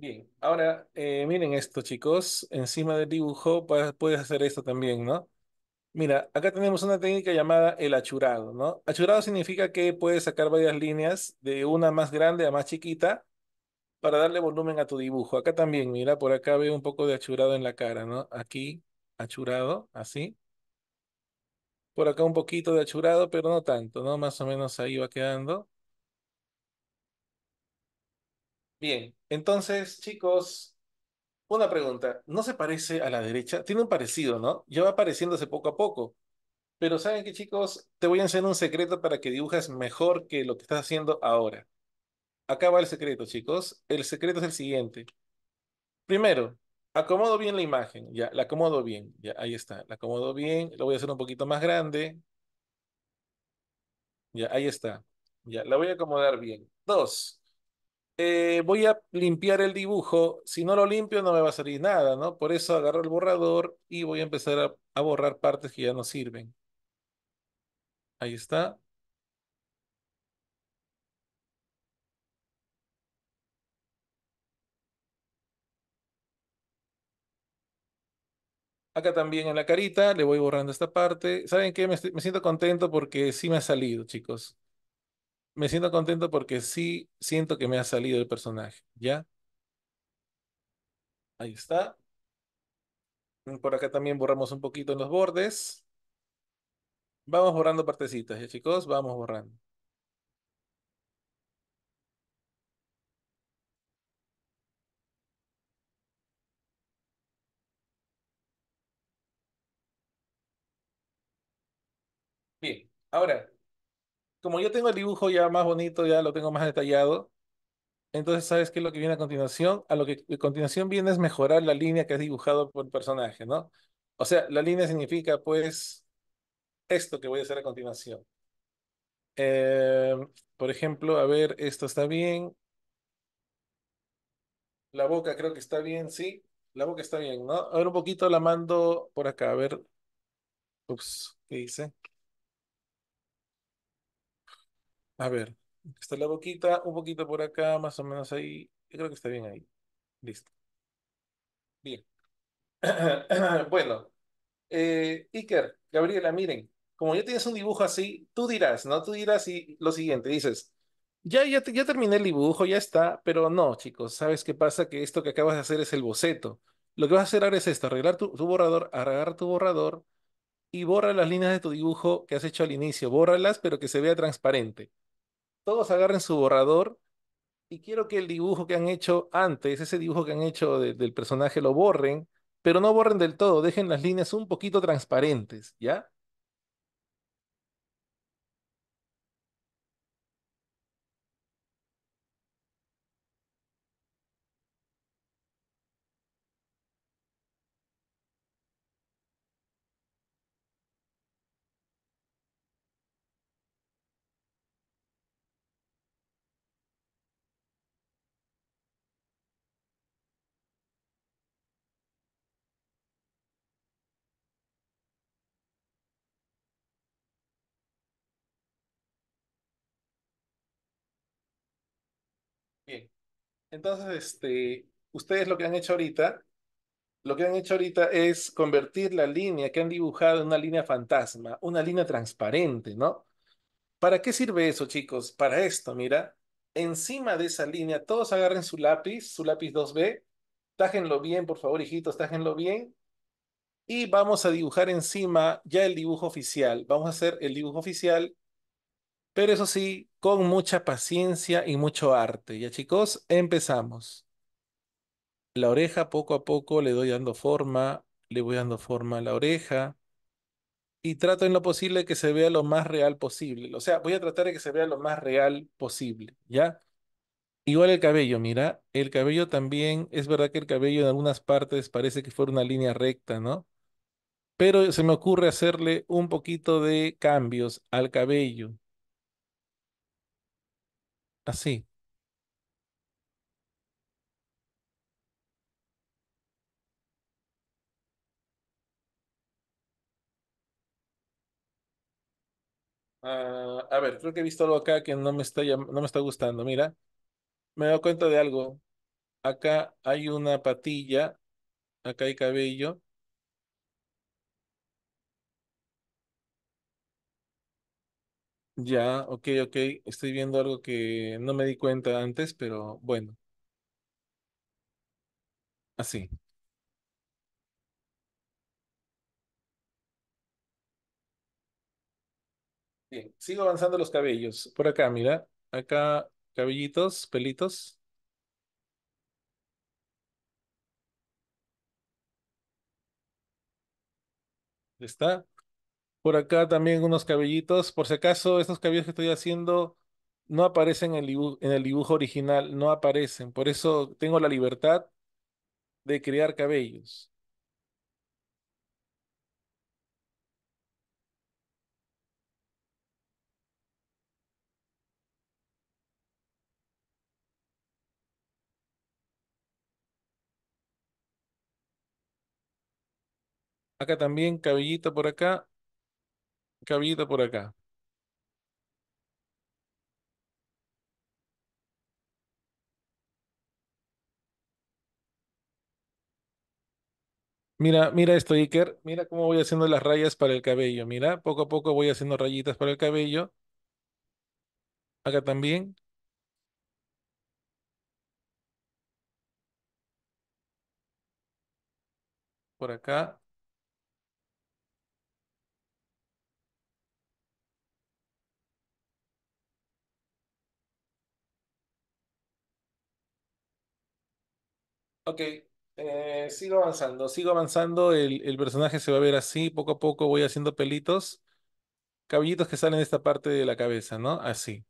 Bien, ahora eh, miren esto, chicos. Encima del dibujo puedes hacer esto también, ¿no? Mira, acá tenemos una técnica llamada el achurado, ¿no? Achurado significa que puedes sacar varias líneas de una más grande a más chiquita para darle volumen a tu dibujo. Acá también, mira, por acá veo un poco de achurado en la cara, ¿no? Aquí, achurado, así. Por acá un poquito de achurado, pero no tanto, ¿no? Más o menos ahí va quedando. Bien, entonces, chicos, una pregunta. ¿No se parece a la derecha? Tiene un parecido, ¿no? Ya va apareciéndose poco a poco. Pero ¿saben qué, chicos? Te voy a enseñar un secreto para que dibujes mejor que lo que estás haciendo ahora. Acá va el secreto, chicos. El secreto es el siguiente. Primero, acomodo bien la imagen. Ya, la acomodo bien. Ya, ahí está. La acomodo bien. Lo voy a hacer un poquito más grande. Ya, ahí está. Ya, la voy a acomodar bien. Dos, eh, voy a limpiar el dibujo, si no lo limpio no me va a salir nada, ¿no? Por eso agarro el borrador y voy a empezar a, borrar partes que ya no sirven. Ahí está. Acá también en la carita le voy borrando esta parte. ¿Saben qué? Me, me siento contento porque sí me ha salido, chicos me siento contento porque sí siento que me ha salido el personaje, ¿ya? Ahí está. Mm, por acá también borramos un poquito en los bordes. Vamos borrando partecitas, chicos? Vamos borrando. Bien, ahora como yo tengo el dibujo ya más bonito, ya lo tengo más detallado, entonces sabes qué es lo que viene a continuación, a lo que a continuación viene es mejorar la línea que has dibujado por el personaje, ¿no? O sea, la línea significa pues esto que voy a hacer a continuación. Eh, por ejemplo, a ver, esto está bien. La boca creo que está bien, sí. La boca está bien, ¿no? A ver, un poquito la mando por acá, a ver. Ups, ¿qué hice? A ver, está la boquita, un poquito por acá, más o menos ahí. Yo creo que está bien ahí. Listo. Bien. bueno, eh, Iker, Gabriela, miren, como ya tienes un dibujo así, tú dirás, ¿no? Tú dirás y lo siguiente, dices, ya, ya, ya terminé el dibujo, ya está, pero no, chicos, ¿sabes qué pasa? Que esto que acabas de hacer es el boceto. Lo que vas a hacer ahora es esto, arreglar tu, borrador, agarrar tu borrador y borra las líneas de tu dibujo que has hecho al inicio, bórralas, pero que se vea transparente todos agarren su borrador y quiero que el dibujo que han hecho antes, ese dibujo que han hecho del personaje, lo borren, pero no borren del todo, dejen las líneas un poquito transparentes, ¿ya? Entonces, este, ustedes lo que han hecho ahorita, lo que han hecho ahorita es convertir la línea que han dibujado en una línea fantasma, una línea transparente, ¿no? ¿Para qué sirve eso, chicos? Para esto, mira, encima de esa línea, todos agarren su lápiz, su lápiz 2B, tájenlo bien, por favor, hijitos, tájenlo bien, y vamos a dibujar encima ya el dibujo oficial. Vamos a hacer el dibujo oficial, pero eso sí, con mucha paciencia y mucho arte. Ya chicos, empezamos. La oreja poco a poco le doy dando forma, le voy dando forma a la oreja y trato en lo posible que se vea lo más real posible. O sea, voy a tratar de que se vea lo más real posible, ¿ya? Igual el cabello, mira, el cabello también, es verdad que el cabello en algunas partes parece que fuera una línea recta, ¿no? Pero se me ocurre hacerle un poquito de cambios al cabello, así. Ah, ah, a ver, creo que he visto algo acá que no me está, no me está gustando. Mira, me he dado cuenta de algo. Acá hay una patilla, acá hay cabello, Ya, ok, ok. Estoy viendo algo que no me di cuenta antes, pero bueno, así. Bien, sigo avanzando los cabellos. Por acá, mira. Acá, cabellitos, pelitos. ¿Está? Por acá también unos cabellitos. Por si acaso, estos cabellos que estoy haciendo no aparecen en el, dibujo, en el dibujo original, no aparecen. Por eso tengo la libertad de crear cabellos. Acá también, cabellito por acá cabida por acá. Mira, mira esto, Iker. Mira cómo voy haciendo las rayas para el cabello. Mira, poco a poco voy haciendo rayitas para el cabello. Acá también. Por acá. Ok, eh, sigo avanzando, sigo avanzando. El, personaje se va a ver así, poco a poco voy haciendo pelitos, cabellitos que salen de esta parte de la cabeza, ¿no? Así.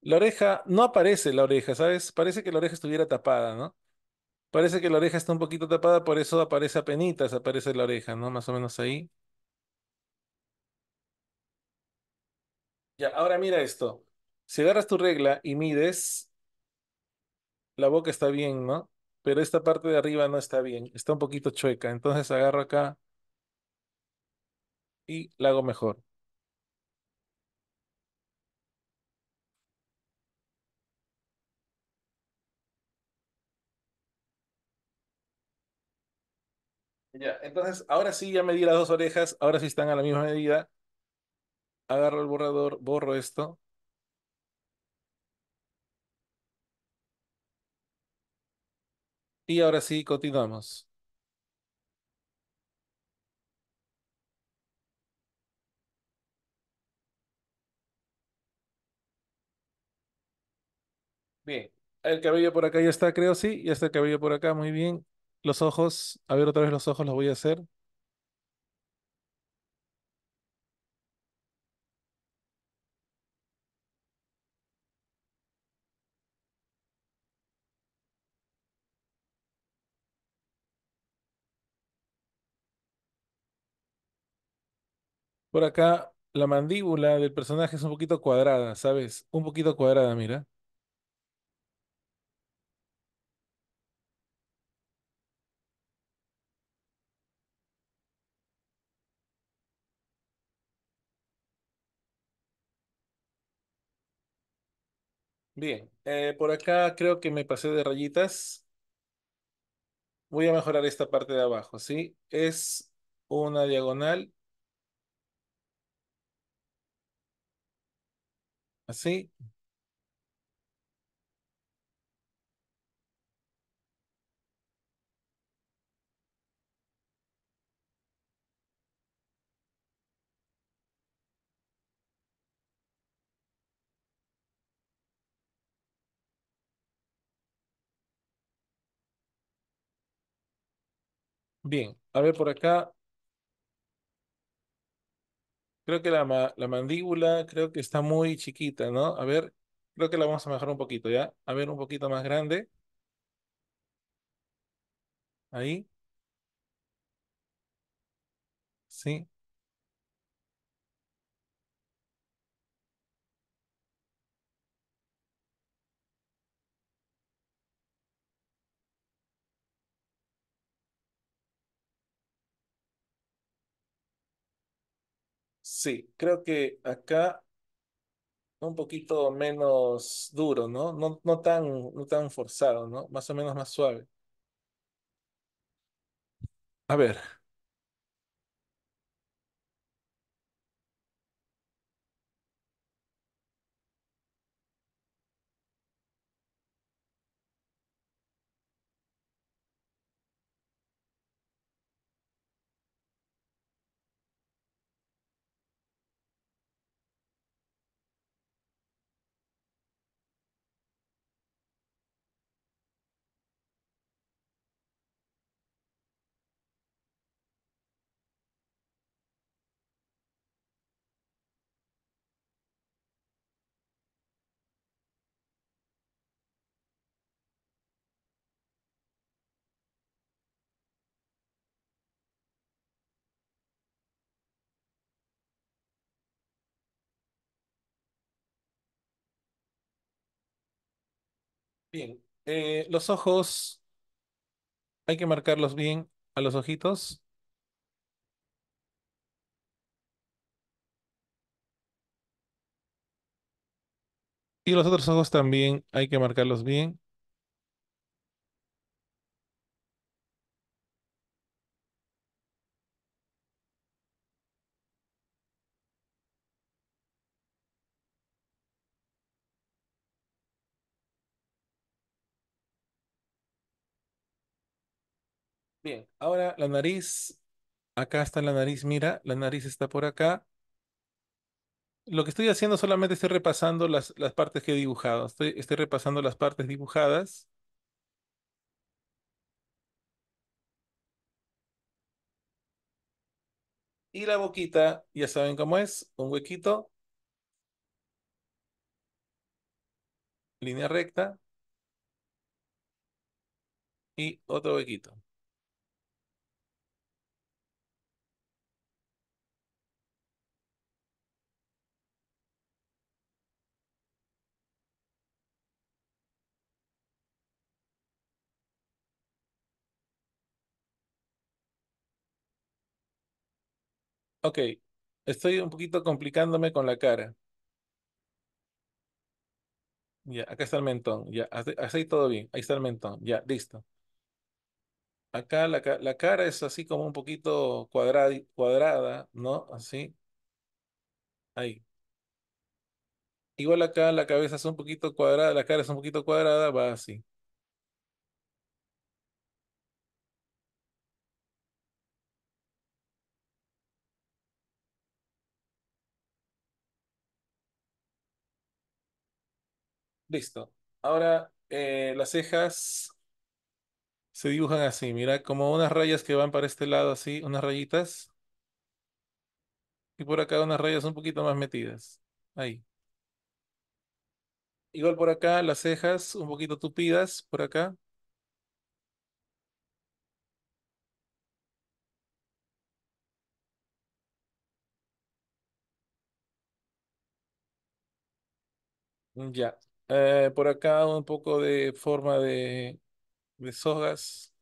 La oreja, no aparece la oreja, ¿sabes? Parece que la oreja estuviera tapada, ¿no? Parece que la oreja está un poquito tapada, por eso aparece a aparece la oreja, ¿no? Más o menos ahí. Ya, ahora mira esto. Si agarras tu regla y mides, la boca está bien, ¿no? Pero esta parte de arriba no está bien, está un poquito chueca. Entonces agarro acá y la hago mejor. Ya, entonces ahora sí ya medí las dos orejas, ahora sí están a la misma medida. Agarro el borrador, borro esto. Y ahora sí, continuamos. Bien, el cabello por acá ya está, creo, sí. Ya está el cabello por acá, muy bien. Los ojos, a ver otra vez los ojos, los voy a hacer. Por acá, la mandíbula del personaje es un poquito cuadrada, ¿sabes? Un poquito cuadrada, mira. Bien, eh, por acá creo que me pasé de rayitas. Voy a mejorar esta parte de abajo, ¿sí? Es una diagonal Así. Bien, a ver por acá creo que la, la mandíbula, creo que está muy chiquita, ¿no? A ver, creo que la vamos a mejorar un poquito, ¿ya? A ver, un poquito más grande. Ahí. Sí. Sí, creo que acá un poquito menos duro, ¿no? No, no tan, no tan forzado, ¿no? Más o menos más suave. A ver. Bien, eh, los ojos, hay que marcarlos bien a los ojitos. Y los otros ojos también hay que marcarlos bien. Ahora la nariz, acá está la nariz, mira, la nariz está por acá. Lo que estoy haciendo solamente estoy repasando las, las partes que he dibujado. Estoy, estoy repasando las partes dibujadas. Y la boquita, ya saben cómo es, un huequito. Línea recta. Y otro huequito. Ok, estoy un poquito complicándome con la cara. Ya, acá está el mentón. Ya, así todo bien. Ahí está el mentón. Ya, listo. Acá la, la cara es así como un poquito cuadrada, cuadrada, ¿no? Así. Ahí. Igual acá la cabeza es un poquito cuadrada, la cara es un poquito cuadrada, va así. Listo. Ahora eh, las cejas se dibujan así, mira, como unas rayas que van para este lado así, unas rayitas. Y por acá unas rayas un poquito más metidas. Ahí. Igual por acá, las cejas un poquito tupidas, por acá. Mm, ya. Eh, por acá un poco de forma de, de sogas.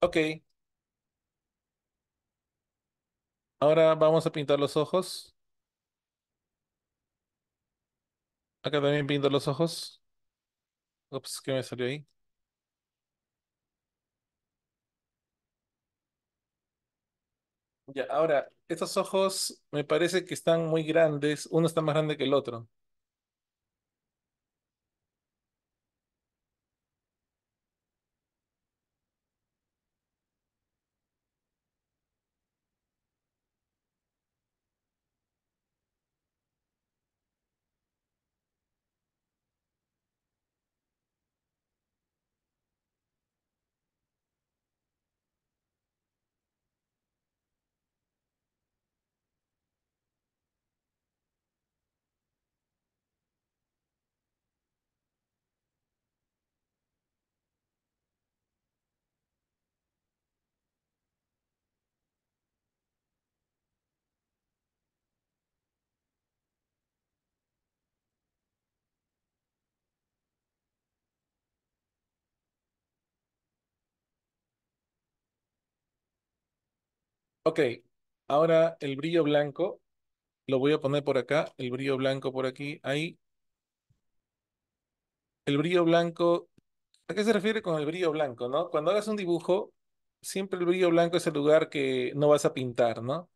Ok, ahora vamos a pintar los ojos. Acá también pinto los ojos. Ups, ¿qué me salió ahí? Ya, ahora, estos ojos me parece que están muy grandes. Uno está más grande que el otro. Ok, ahora el brillo blanco, lo voy a poner por acá, el brillo blanco por aquí, ahí. El brillo blanco, ¿a qué se refiere con el brillo blanco, no? Cuando hagas un dibujo, siempre el brillo blanco es el lugar que no vas a pintar, ¿no?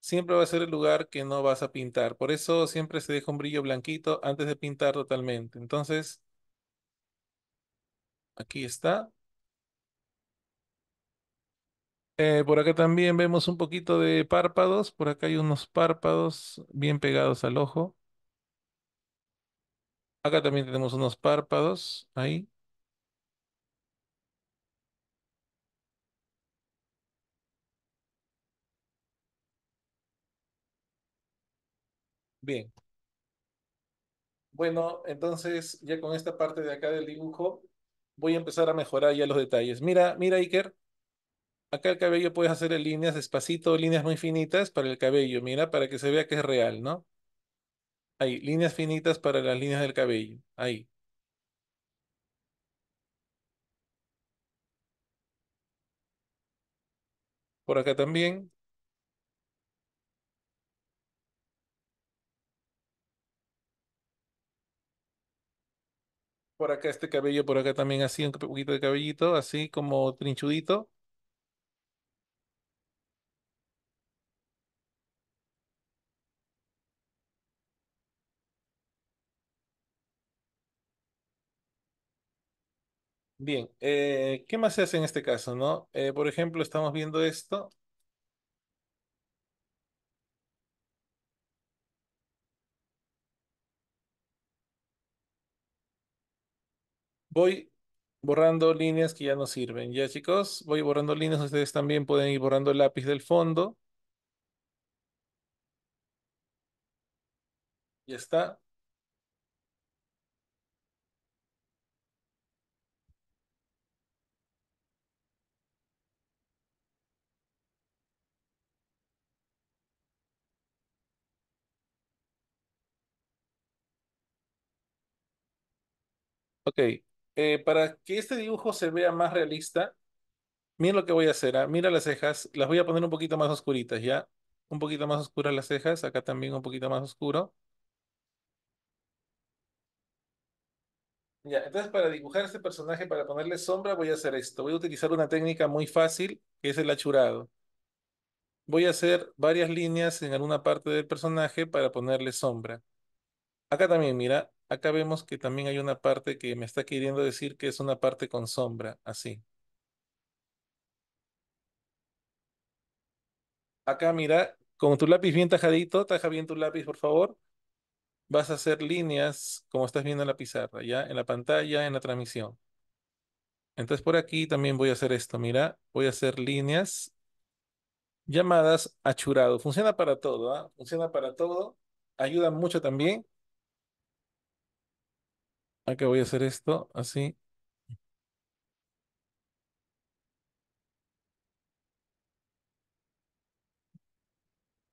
Siempre va a ser el lugar que no vas a pintar. Por eso siempre se deja un brillo blanquito antes de pintar totalmente. Entonces, aquí está. Eh, por acá también vemos un poquito de párpados. Por acá hay unos párpados bien pegados al ojo. Acá también tenemos unos párpados ahí. Bien. Bueno, entonces ya con esta parte de acá del dibujo voy a empezar a mejorar ya los detalles. Mira, mira Iker, acá el cabello puedes hacer líneas despacito, líneas muy finitas para el cabello, mira, para que se vea que es real, ¿no? Ahí, líneas finitas para las líneas del cabello, ahí. Por acá también. Por acá este cabello, por acá también así, un poquito de cabellito, así como trinchudito. Bien, eh, ¿qué más se hace en este caso, no? Eh, por ejemplo, estamos viendo esto. Voy borrando líneas que ya no sirven. Ya, chicos, voy borrando líneas. Ustedes también pueden ir borrando el lápiz del fondo. Ya está. Ok, eh, para que este dibujo se vea más realista, miren lo que voy a hacer. Ah, mira las cejas, las voy a poner un poquito más oscuritas, ¿ya? Un poquito más oscuras las cejas, acá también un poquito más oscuro. Ya, entonces para dibujar este personaje, para ponerle sombra, voy a hacer esto. Voy a utilizar una técnica muy fácil, que es el achurado. Voy a hacer varias líneas en alguna parte del personaje para ponerle sombra. Acá también, mira, acá vemos que también hay una parte que me está queriendo decir que es una parte con sombra, así. Acá mira, con tu lápiz bien tajadito, taja bien tu lápiz por favor, vas a hacer líneas como estás viendo en la pizarra, ya en la pantalla, en la transmisión. Entonces por aquí también voy a hacer esto, mira, voy a hacer líneas llamadas achurado. Funciona para todo, ¿ah? Funciona para todo, ayuda mucho también Acá ah, voy a hacer esto así.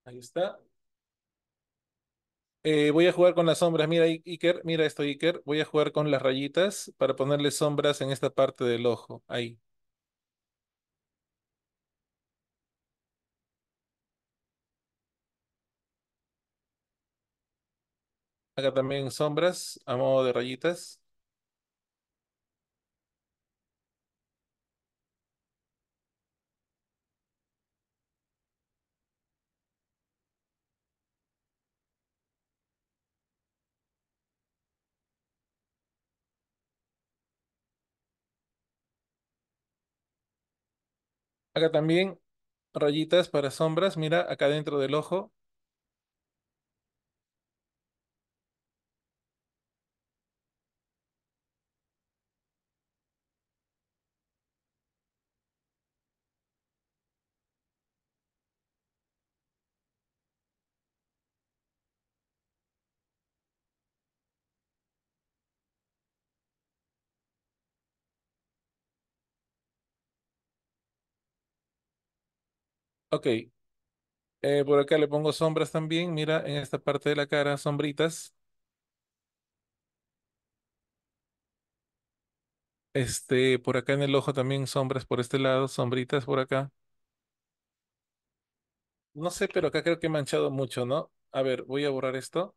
Ahí está. Eh, voy a jugar con las sombras. Mira, Iker, mira esto, Iker. Voy a jugar con las rayitas para ponerle sombras en esta parte del ojo. Ahí. Acá también sombras a modo de rayitas. Acá también rayitas para sombras. Mira, acá dentro del ojo Ok. Eh, por acá le pongo sombras también. Mira, en esta parte de la cara, sombritas. Este, por acá en el ojo también sombras por este lado, sombritas por acá. No sé, pero acá creo que he manchado mucho, ¿no? A ver, voy a borrar esto.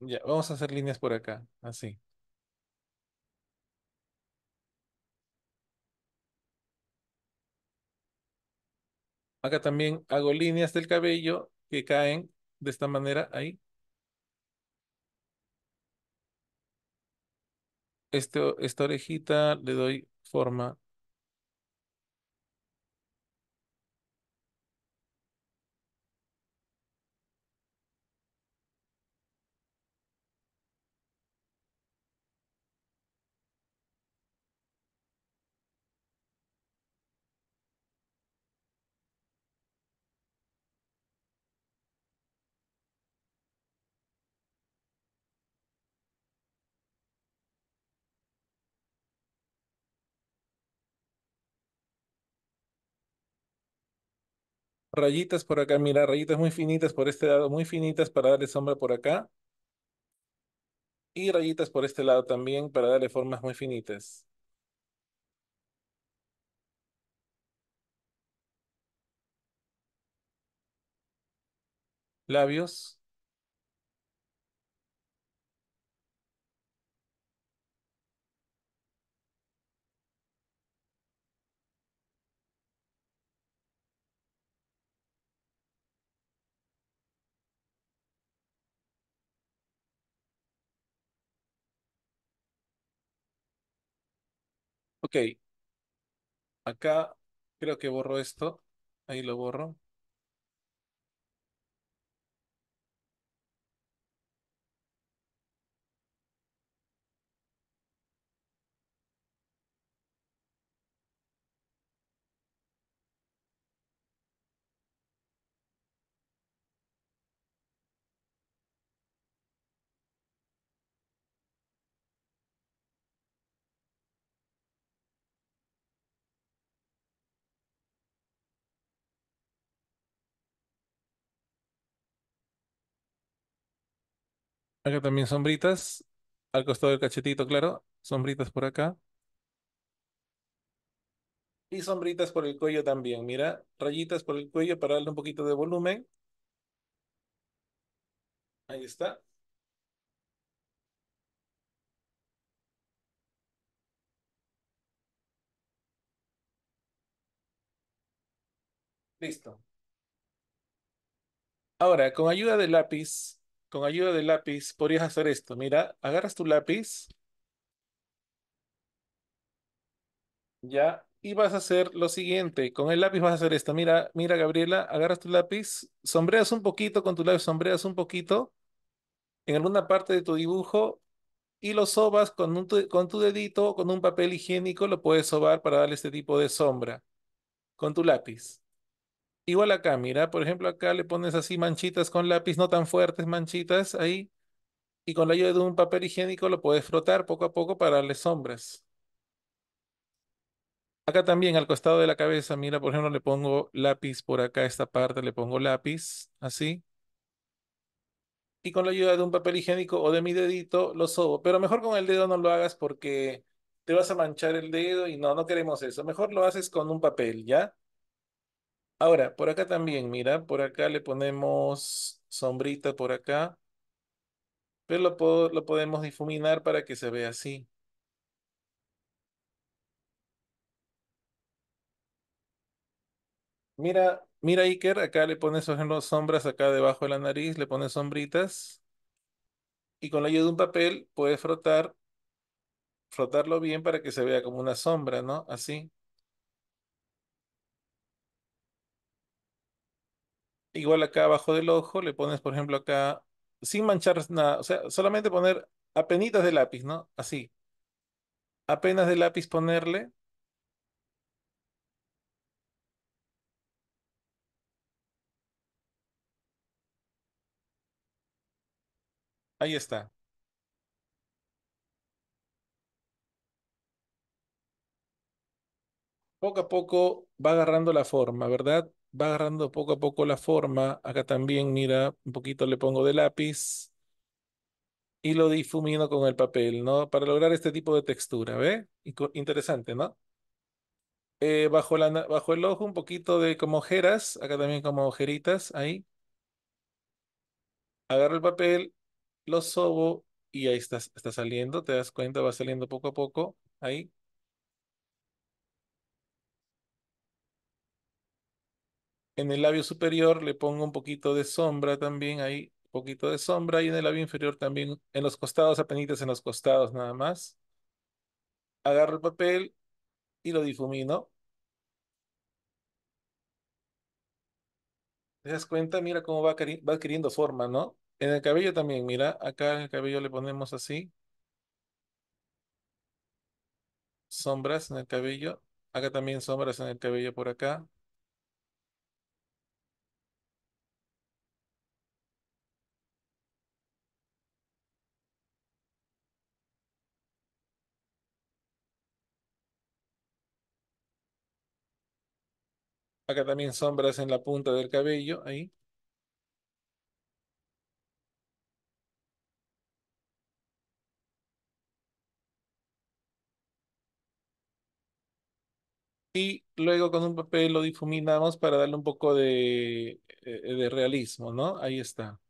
Ya, vamos a hacer líneas por acá, así. Acá también hago líneas del cabello que caen de esta manera ahí. Este, esta orejita le doy forma rayitas por acá, mira, rayitas muy finitas por este lado, muy finitas para darle sombra por acá. Y rayitas por este lado también para darle formas muy finitas. Labios. Ok, acá creo que borro esto. Ahí lo borro. Acá también sombritas. Al costado del cachetito, claro. Sombritas por acá. Y sombritas por el cuello también. Mira, rayitas por el cuello para darle un poquito de volumen. Ahí está. Listo. Ahora, con ayuda del lápiz, con ayuda del lápiz podrías hacer esto. Mira, agarras tu lápiz. Ya. Y vas a hacer lo siguiente. Con el lápiz vas a hacer esto. Mira, mira, Gabriela, agarras tu lápiz, sombreas un poquito con tu lápiz, sombreas un poquito en alguna parte de tu dibujo y lo sobas con, con tu dedito o con un papel higiénico, lo puedes sobar para darle este tipo de sombra con tu lápiz. Igual acá, mira, por ejemplo, acá le pones así manchitas con lápiz, no tan fuertes manchitas ahí, y con la ayuda de un papel higiénico lo puedes frotar poco a poco para darle sombras. Acá también, al costado de la cabeza, mira, por ejemplo, le pongo lápiz por acá, esta parte le pongo lápiz, así. Y con la ayuda de un papel higiénico o de mi dedito lo sobo. Pero mejor con el dedo no lo hagas porque te vas a manchar el dedo y no, no queremos eso. Mejor lo haces con un papel, ¿ya? Ahora, por acá también, mira, por acá le ponemos sombrita por acá, pero lo, podemos difuminar para que se vea así. Mira, mira Iker, acá le pones, por sombras acá debajo de la nariz, le pones sombritas y con la ayuda de un papel puedes frotar, frotarlo bien para que se vea como una sombra, ¿no? Así. Igual acá abajo del ojo le pones, por ejemplo, acá, sin manchar nada, o sea, solamente poner apenitas de lápiz, ¿no? Así. Apenas de lápiz ponerle. Ahí está. Poco a poco va agarrando la forma, ¿verdad? va agarrando poco a poco la forma. Acá también, mira, un poquito le pongo de lápiz y lo difumino con el papel, ¿no? Para lograr este tipo de textura, ¿ve? Interesante, ¿no? Eh, bajo, bajo el ojo un poquito de como ojeras, acá también como ojeritas, ahí. Agarro el papel, lo sobo y ahí está, está saliendo, te das cuenta, va saliendo poco a poco, ahí. En el labio superior le pongo un poquito de sombra también ahí, un poquito de sombra y en el labio inferior también, en los costados, apenitas en los costados nada más. Agarro el papel y lo difumino. ¿Te das cuenta? Mira cómo va, va adquiriendo forma, ¿no? En el cabello también, mira, acá en el cabello le ponemos así. Sombras en el cabello. Acá también sombras en el cabello por acá. Acá también sombras en la punta del cabello, ahí. Y luego con un papel lo difuminamos para darle un poco de, eh, de realismo, ¿no? Ahí está.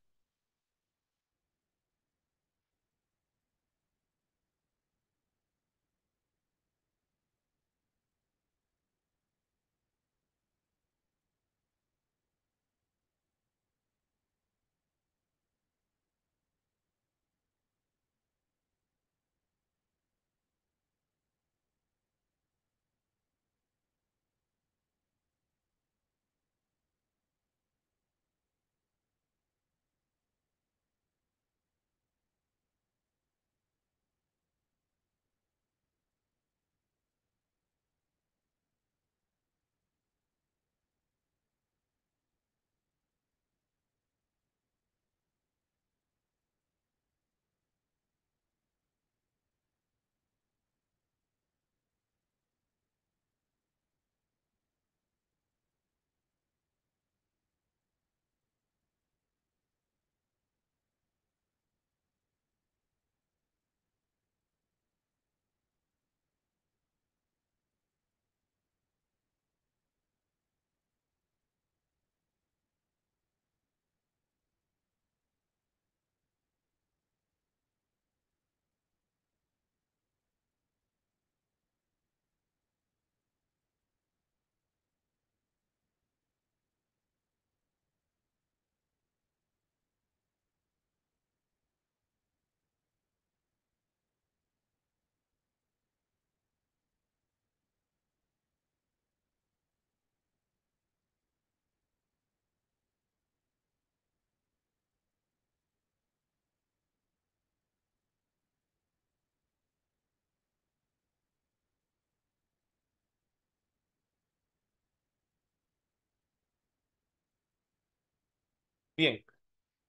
Bien.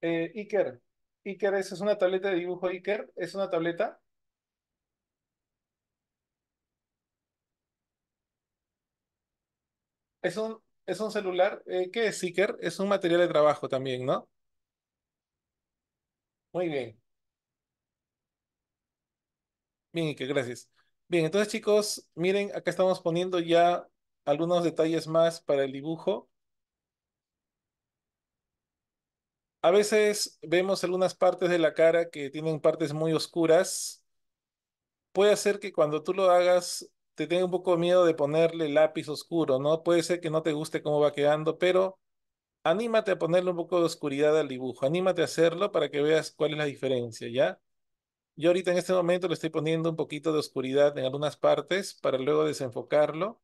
Eh, Iker, Iker, ¿esa es una tableta de dibujo, Iker? ¿Es una tableta? ¿Es un, es un celular? Eh, ¿qué es Iker? Es un material de trabajo también, ¿no? Muy bien. Bien, Iker, gracias. Bien, entonces chicos, miren, acá estamos poniendo ya algunos detalles más para el dibujo. A veces vemos algunas partes de la cara que tienen partes muy oscuras. Puede ser que cuando tú lo hagas te tenga un poco miedo de ponerle lápiz oscuro, ¿no? Puede ser que no te guste cómo va quedando, pero anímate a ponerle un poco de oscuridad al dibujo, anímate a hacerlo para que veas cuál es la diferencia, ¿ya? Yo ahorita en este momento le estoy poniendo un poquito de oscuridad en algunas partes para luego desenfocarlo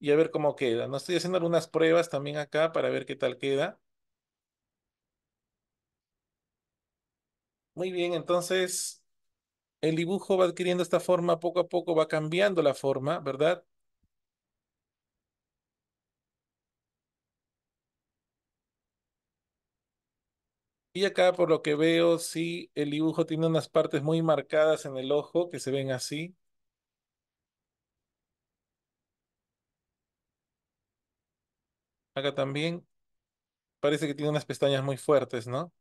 y a ver cómo queda. No estoy haciendo algunas pruebas también acá para ver qué tal queda. Muy bien, entonces el dibujo va adquiriendo esta forma, poco a poco va cambiando la forma, ¿verdad? Y acá por lo que veo, sí, el dibujo tiene unas partes muy marcadas en el ojo que se ven así. Acá también parece que tiene unas pestañas muy fuertes, ¿no?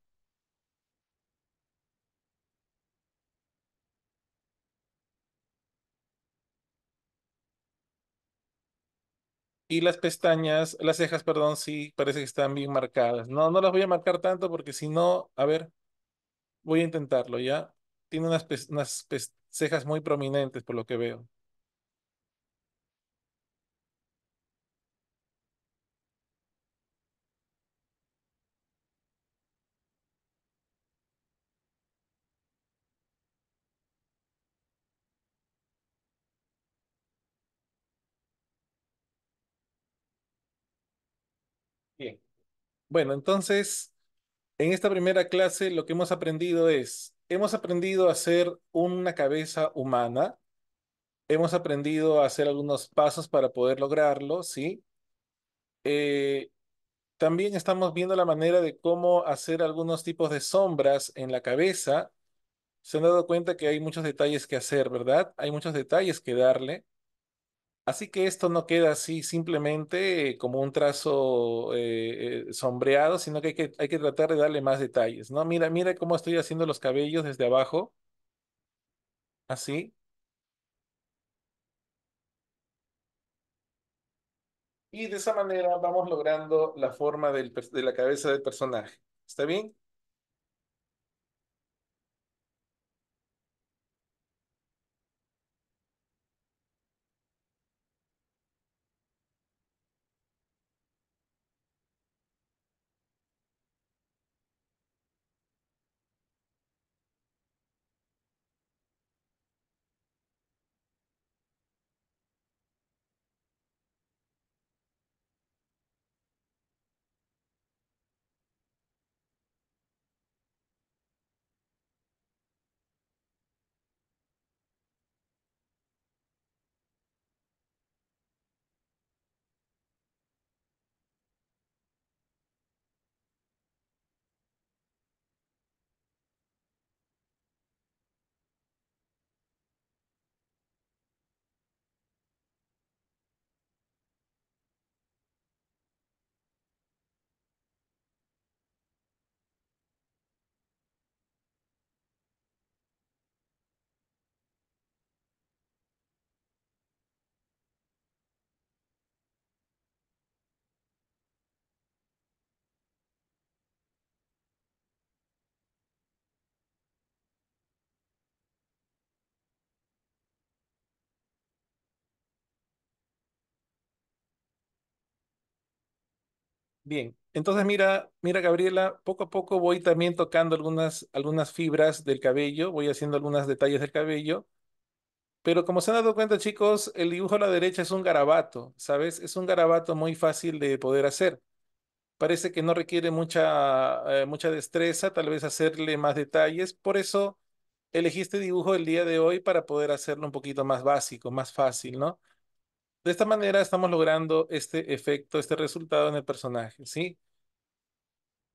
Y las pestañas, las cejas, perdón, sí, parece que están bien marcadas. No, no las voy a marcar tanto porque si no, a ver, voy a intentarlo, ¿ya? Tiene unas, unas cejas muy prominentes por lo que veo. Bien. Bueno, entonces, en esta primera clase lo que hemos aprendido es, hemos aprendido a hacer una cabeza humana, hemos aprendido a hacer algunos pasos para poder lograrlo, ¿sí? Eh, también estamos viendo la manera de cómo hacer algunos tipos de sombras en la cabeza. Se han dado cuenta que hay muchos detalles que hacer, ¿verdad? Hay muchos detalles que darle. Así que esto no queda así simplemente eh, como un trazo eh, eh, sombreado, sino que hay, que tratar de darle más detalles, ¿no? Mira, mira cómo estoy haciendo los cabellos desde abajo. Así. Y de esa manera vamos logrando la forma de la cabeza del personaje. ¿Está bien? Bien, entonces mira, mira Gabriela, poco a poco voy también tocando algunas, algunas fibras del cabello, voy haciendo algunos detalles del cabello, pero como se han dado cuenta chicos, el dibujo a la derecha es un garabato, ¿sabes? Es un garabato muy fácil de poder hacer. Parece que no requiere mucha, eh, mucha destreza, tal vez hacerle más detalles, por eso elegí este dibujo el día de hoy para poder hacerlo un poquito más básico, más fácil, ¿no? De esta manera estamos logrando este efecto, este resultado en el personaje, ¿sí?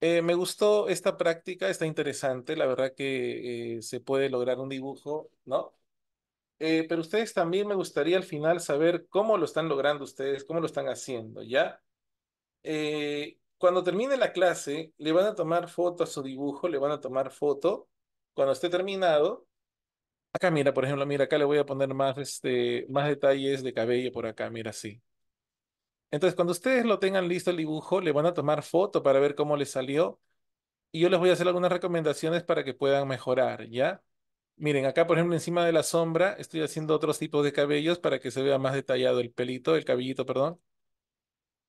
Eh, me gustó esta práctica, está interesante, la verdad que eh, se puede lograr un dibujo, ¿no? Eh, pero ustedes también me gustaría al final saber cómo lo están logrando ustedes, cómo lo están haciendo, ¿ya? cuando termine la clase, le van a tomar foto a su dibujo, le van a tomar foto. Cuando esté terminado, Acá mira, por ejemplo, mira, acá le voy a poner más, este, más detalles de cabello por acá, mira, sí. Entonces, cuando ustedes lo tengan listo el dibujo, le van a tomar foto para ver cómo les salió. Y yo les voy a hacer algunas recomendaciones para que puedan mejorar, ¿ya? Miren, acá por ejemplo encima de la sombra estoy haciendo otros tipos de cabellos para que se vea más detallado el pelito, el cabellito, perdón.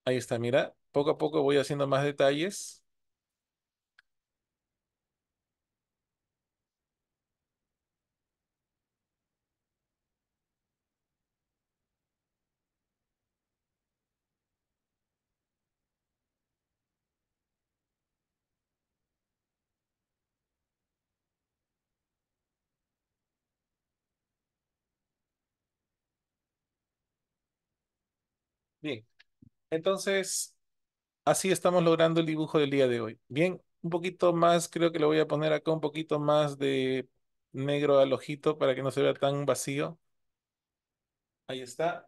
Ahí está, mira. Poco a poco voy haciendo más detalles. Bien, entonces así estamos logrando el dibujo del día de hoy. Bien, un poquito más, creo que le voy a poner acá un poquito más de negro al ojito para que no se vea tan vacío. Ahí está.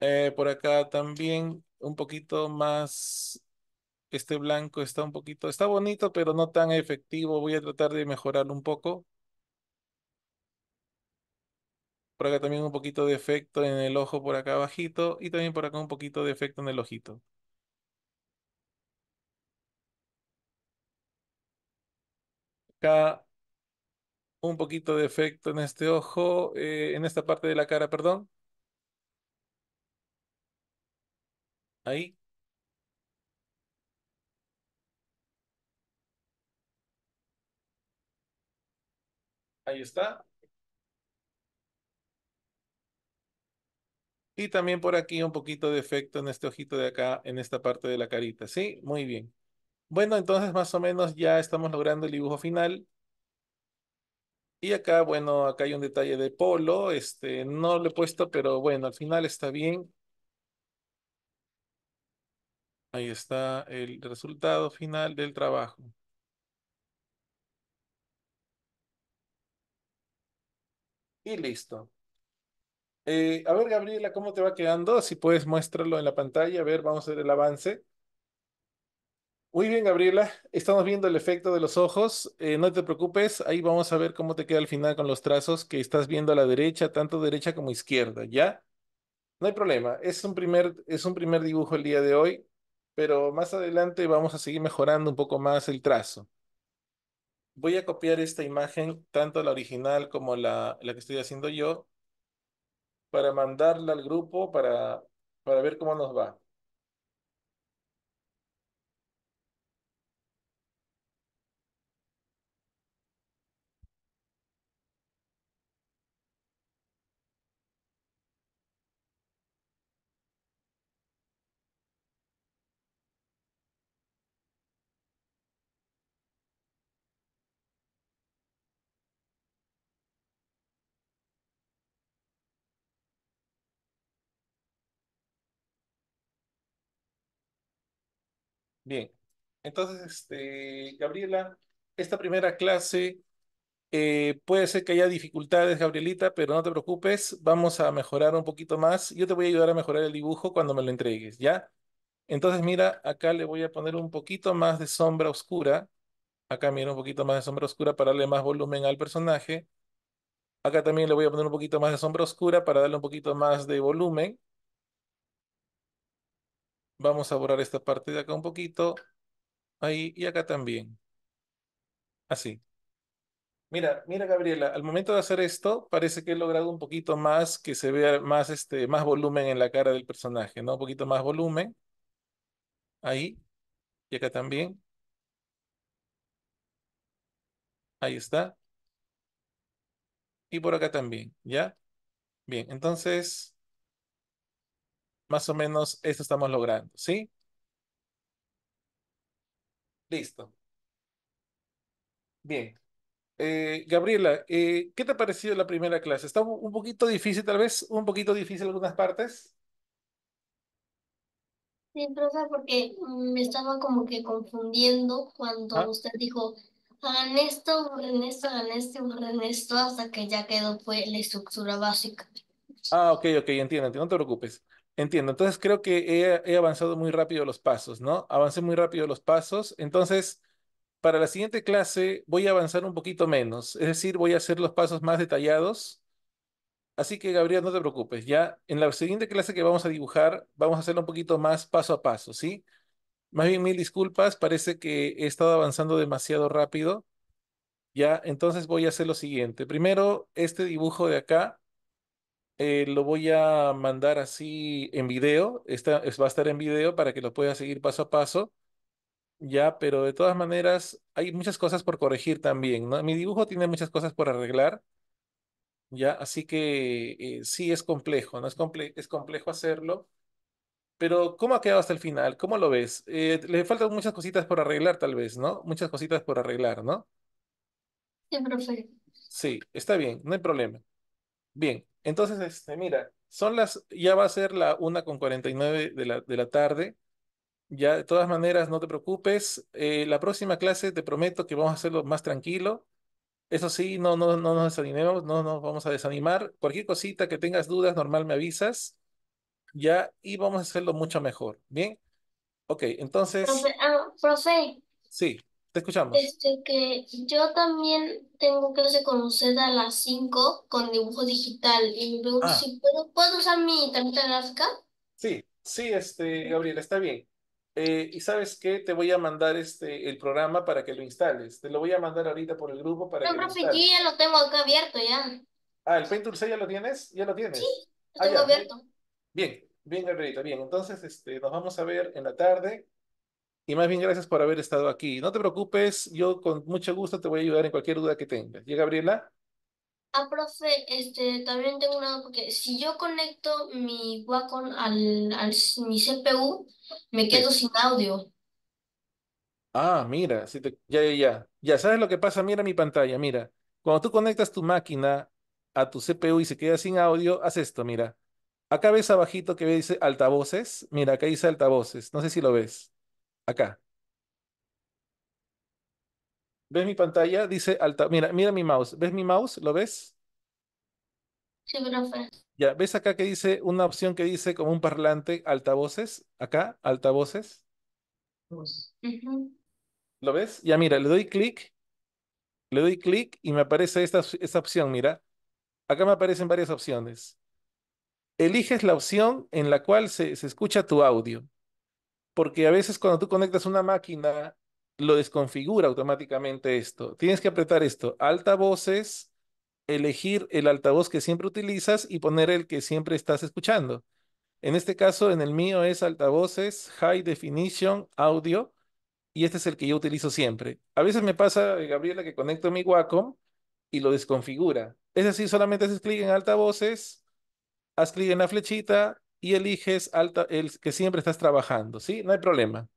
Eh, por acá también un poquito más, este blanco está un poquito, está bonito, pero no tan efectivo. Voy a tratar de mejorarlo un poco. Por acá también un poquito de efecto en el ojo por acá abajito. Y también por acá un poquito de efecto en el ojito. Acá un poquito de efecto en este ojo, eh, en esta parte de la cara, perdón. Ahí. Ahí está. Y también por aquí un poquito de efecto en este ojito de acá, en esta parte de la carita. ¿Sí? Muy bien. Bueno, entonces más o menos ya estamos logrando el dibujo final. Y acá, bueno, acá hay un detalle de polo. Este, no lo he puesto, pero bueno, al final está bien. Ahí está el resultado final del trabajo. Y listo. Eh, a ver, Gabriela, ¿cómo te va quedando? Si puedes, muéstralo en la pantalla. A ver, vamos a ver el avance. Muy bien, Gabriela. Estamos viendo el efecto de los ojos. Eh, no te preocupes, ahí vamos a ver cómo te queda al final con los trazos que estás viendo a la derecha, tanto derecha como izquierda, ¿ya? No hay problema. Es un primer, es un primer dibujo el día de hoy, pero más adelante vamos a seguir mejorando un poco más el trazo. Voy a copiar esta imagen, tanto la original como la, la que estoy haciendo yo, para mandarla al grupo para, para ver cómo nos va. Entonces, este, Gabriela, esta primera clase eh, puede ser que haya dificultades, Gabrielita, pero no te preocupes, vamos a mejorar un poquito más. Yo te voy a ayudar a mejorar el dibujo cuando me lo entregues, ¿ya? Entonces, mira, acá le voy a poner un poquito más de sombra oscura. Acá mira un poquito más de sombra oscura para darle más volumen al personaje. Acá también le voy a poner un poquito más de sombra oscura para darle un poquito más de volumen. Vamos a borrar esta parte de acá un poquito. Ahí y acá también. Así. Mira, mira, Gabriela, al momento de hacer esto, parece que he logrado un poquito más que se vea más, este, más volumen en la cara del personaje, ¿no? Un poquito más volumen. Ahí y acá también. Ahí está. Y por acá también, ¿ya? Bien, entonces, más o menos esto estamos logrando, ¿sí? Listo. Bien. Eh, Gabriela, eh, ¿qué te ha parecido la primera clase? ¿Está un poquito difícil, tal vez? ¿Un poquito difícil algunas partes? Sí, profesor, porque mm, me estaba como que confundiendo cuando ah. usted dijo, hagan esto, hagan esto, hagan esto, esto, hasta que ya quedó pues la estructura básica. Ah, ok, ok, entiendo, no te preocupes. Entiendo, entonces creo que he, avanzado muy rápido los pasos, ¿no? Avancé muy rápido los pasos, entonces para la siguiente clase voy a avanzar un poquito menos, es decir, voy a hacer los pasos más detallados. Así que Gabriel, no te preocupes, ya en la siguiente clase que vamos a dibujar, vamos a hacerlo un poquito más paso a paso, ¿sí? Más bien mil disculpas, parece que he estado avanzando demasiado rápido. Ya, entonces voy a hacer lo siguiente. Primero, este dibujo de acá eh, lo voy a mandar así en video. va a estar en video para que lo pueda seguir paso a paso. Ya, pero de todas maneras, hay muchas cosas por corregir también, ¿no? Mi dibujo tiene muchas cosas por arreglar. Ya, así que eh, sí es complejo, ¿no? Es, es complejo hacerlo. Pero, ¿cómo ha quedado hasta el final? ¿Cómo lo ves? Eh, le faltan muchas cositas por arreglar, tal vez, ¿no? Muchas cositas por arreglar, ¿no? Sí, está bien, no hay problema. Bien, entonces, este, mira, son las, ya va a ser la una con 49 de la, de la tarde. Ya, de todas maneras, no te preocupes. Eh, la próxima clase te prometo que vamos a hacerlo más tranquilo. Eso sí, no, no, no nos desanimemos, no nos vamos a desanimar. Cualquier cosita que tengas dudas, normal me avisas. Ya, y vamos a hacerlo mucho mejor. Bien. Ok, entonces. Ah, sí. Te escuchamos. Este que yo también tengo clase con usted a las 5 con dibujo digital y me ah. si puedo, ¿puedo usar mi tarjeta gráfica? sí, sí, este, Gabriela, está bien. Eh, y sabes qué, te voy a mandar este, el programa para que lo instales. Te lo voy a mandar ahorita por el grupo para que lo profe, yo ya lo tengo acá abierto ya. Ah, el Paint ya lo tienes, ya lo Sí, tienes. lo ah, tengo abierto. bien, bien, Gabrielita, bien. Entonces, este, nos vamos a ver en la tarde y más bien gracias por haber estado aquí. No te preocupes, yo con mucho gusto te voy a ayudar en cualquier duda que tengas. ¿Y Gabriela? Ah, profe, este, también tengo una duda, porque si yo conecto mi Wacom al, al mi CPU, me quedo sin audio. Ah, mira, ya, ya, ya. Ya sabes lo que pasa, mira mi pantalla, mira. Cuando tú conectas tu máquina a tu CPU y se queda sin audio, haz esto, mira. Acá ves abajito que dice altavoces. Mira, acá dice altavoces. No sé si lo ves. Acá. ¿Ves mi pantalla? Dice alta. Mira, mira mi mouse. ¿Ves mi mouse? ¿Lo ves? Sí, Ya, ¿ves acá que dice una opción que dice como un parlante, altavoces? Acá, altavoces. ¿Lo ves? Ya, mira, le doy clic. Le doy clic y me aparece esta, opción, mira. Acá me aparecen varias opciones. Eliges la opción en la cual se escucha tu audio porque a veces cuando tú conectas una máquina, lo desconfigura automáticamente esto. Tienes que apretar esto, altavoces, elegir el altavoz que siempre utilizas y poner el que siempre estás escuchando. En este caso, en el mío es altavoces, high definition, audio, y este es el que yo utilizo siempre. A veces me pasa, Gabriela, que conecto mi Wacom y lo desconfigura. Es así solamente haces clic en altavoces, haz clic en la flechita, y eliges alta, el que siempre estás trabajando, ¿sí? No hay problema.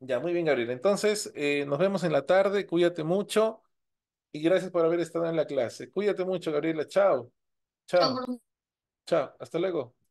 Ya, muy bien, Gabriel. Entonces, eh, nos vemos en la tarde, cuídate mucho y gracias por haber estado en la clase. Cuídate mucho, Gabriela. Chao. Chao. Chao. Hasta luego.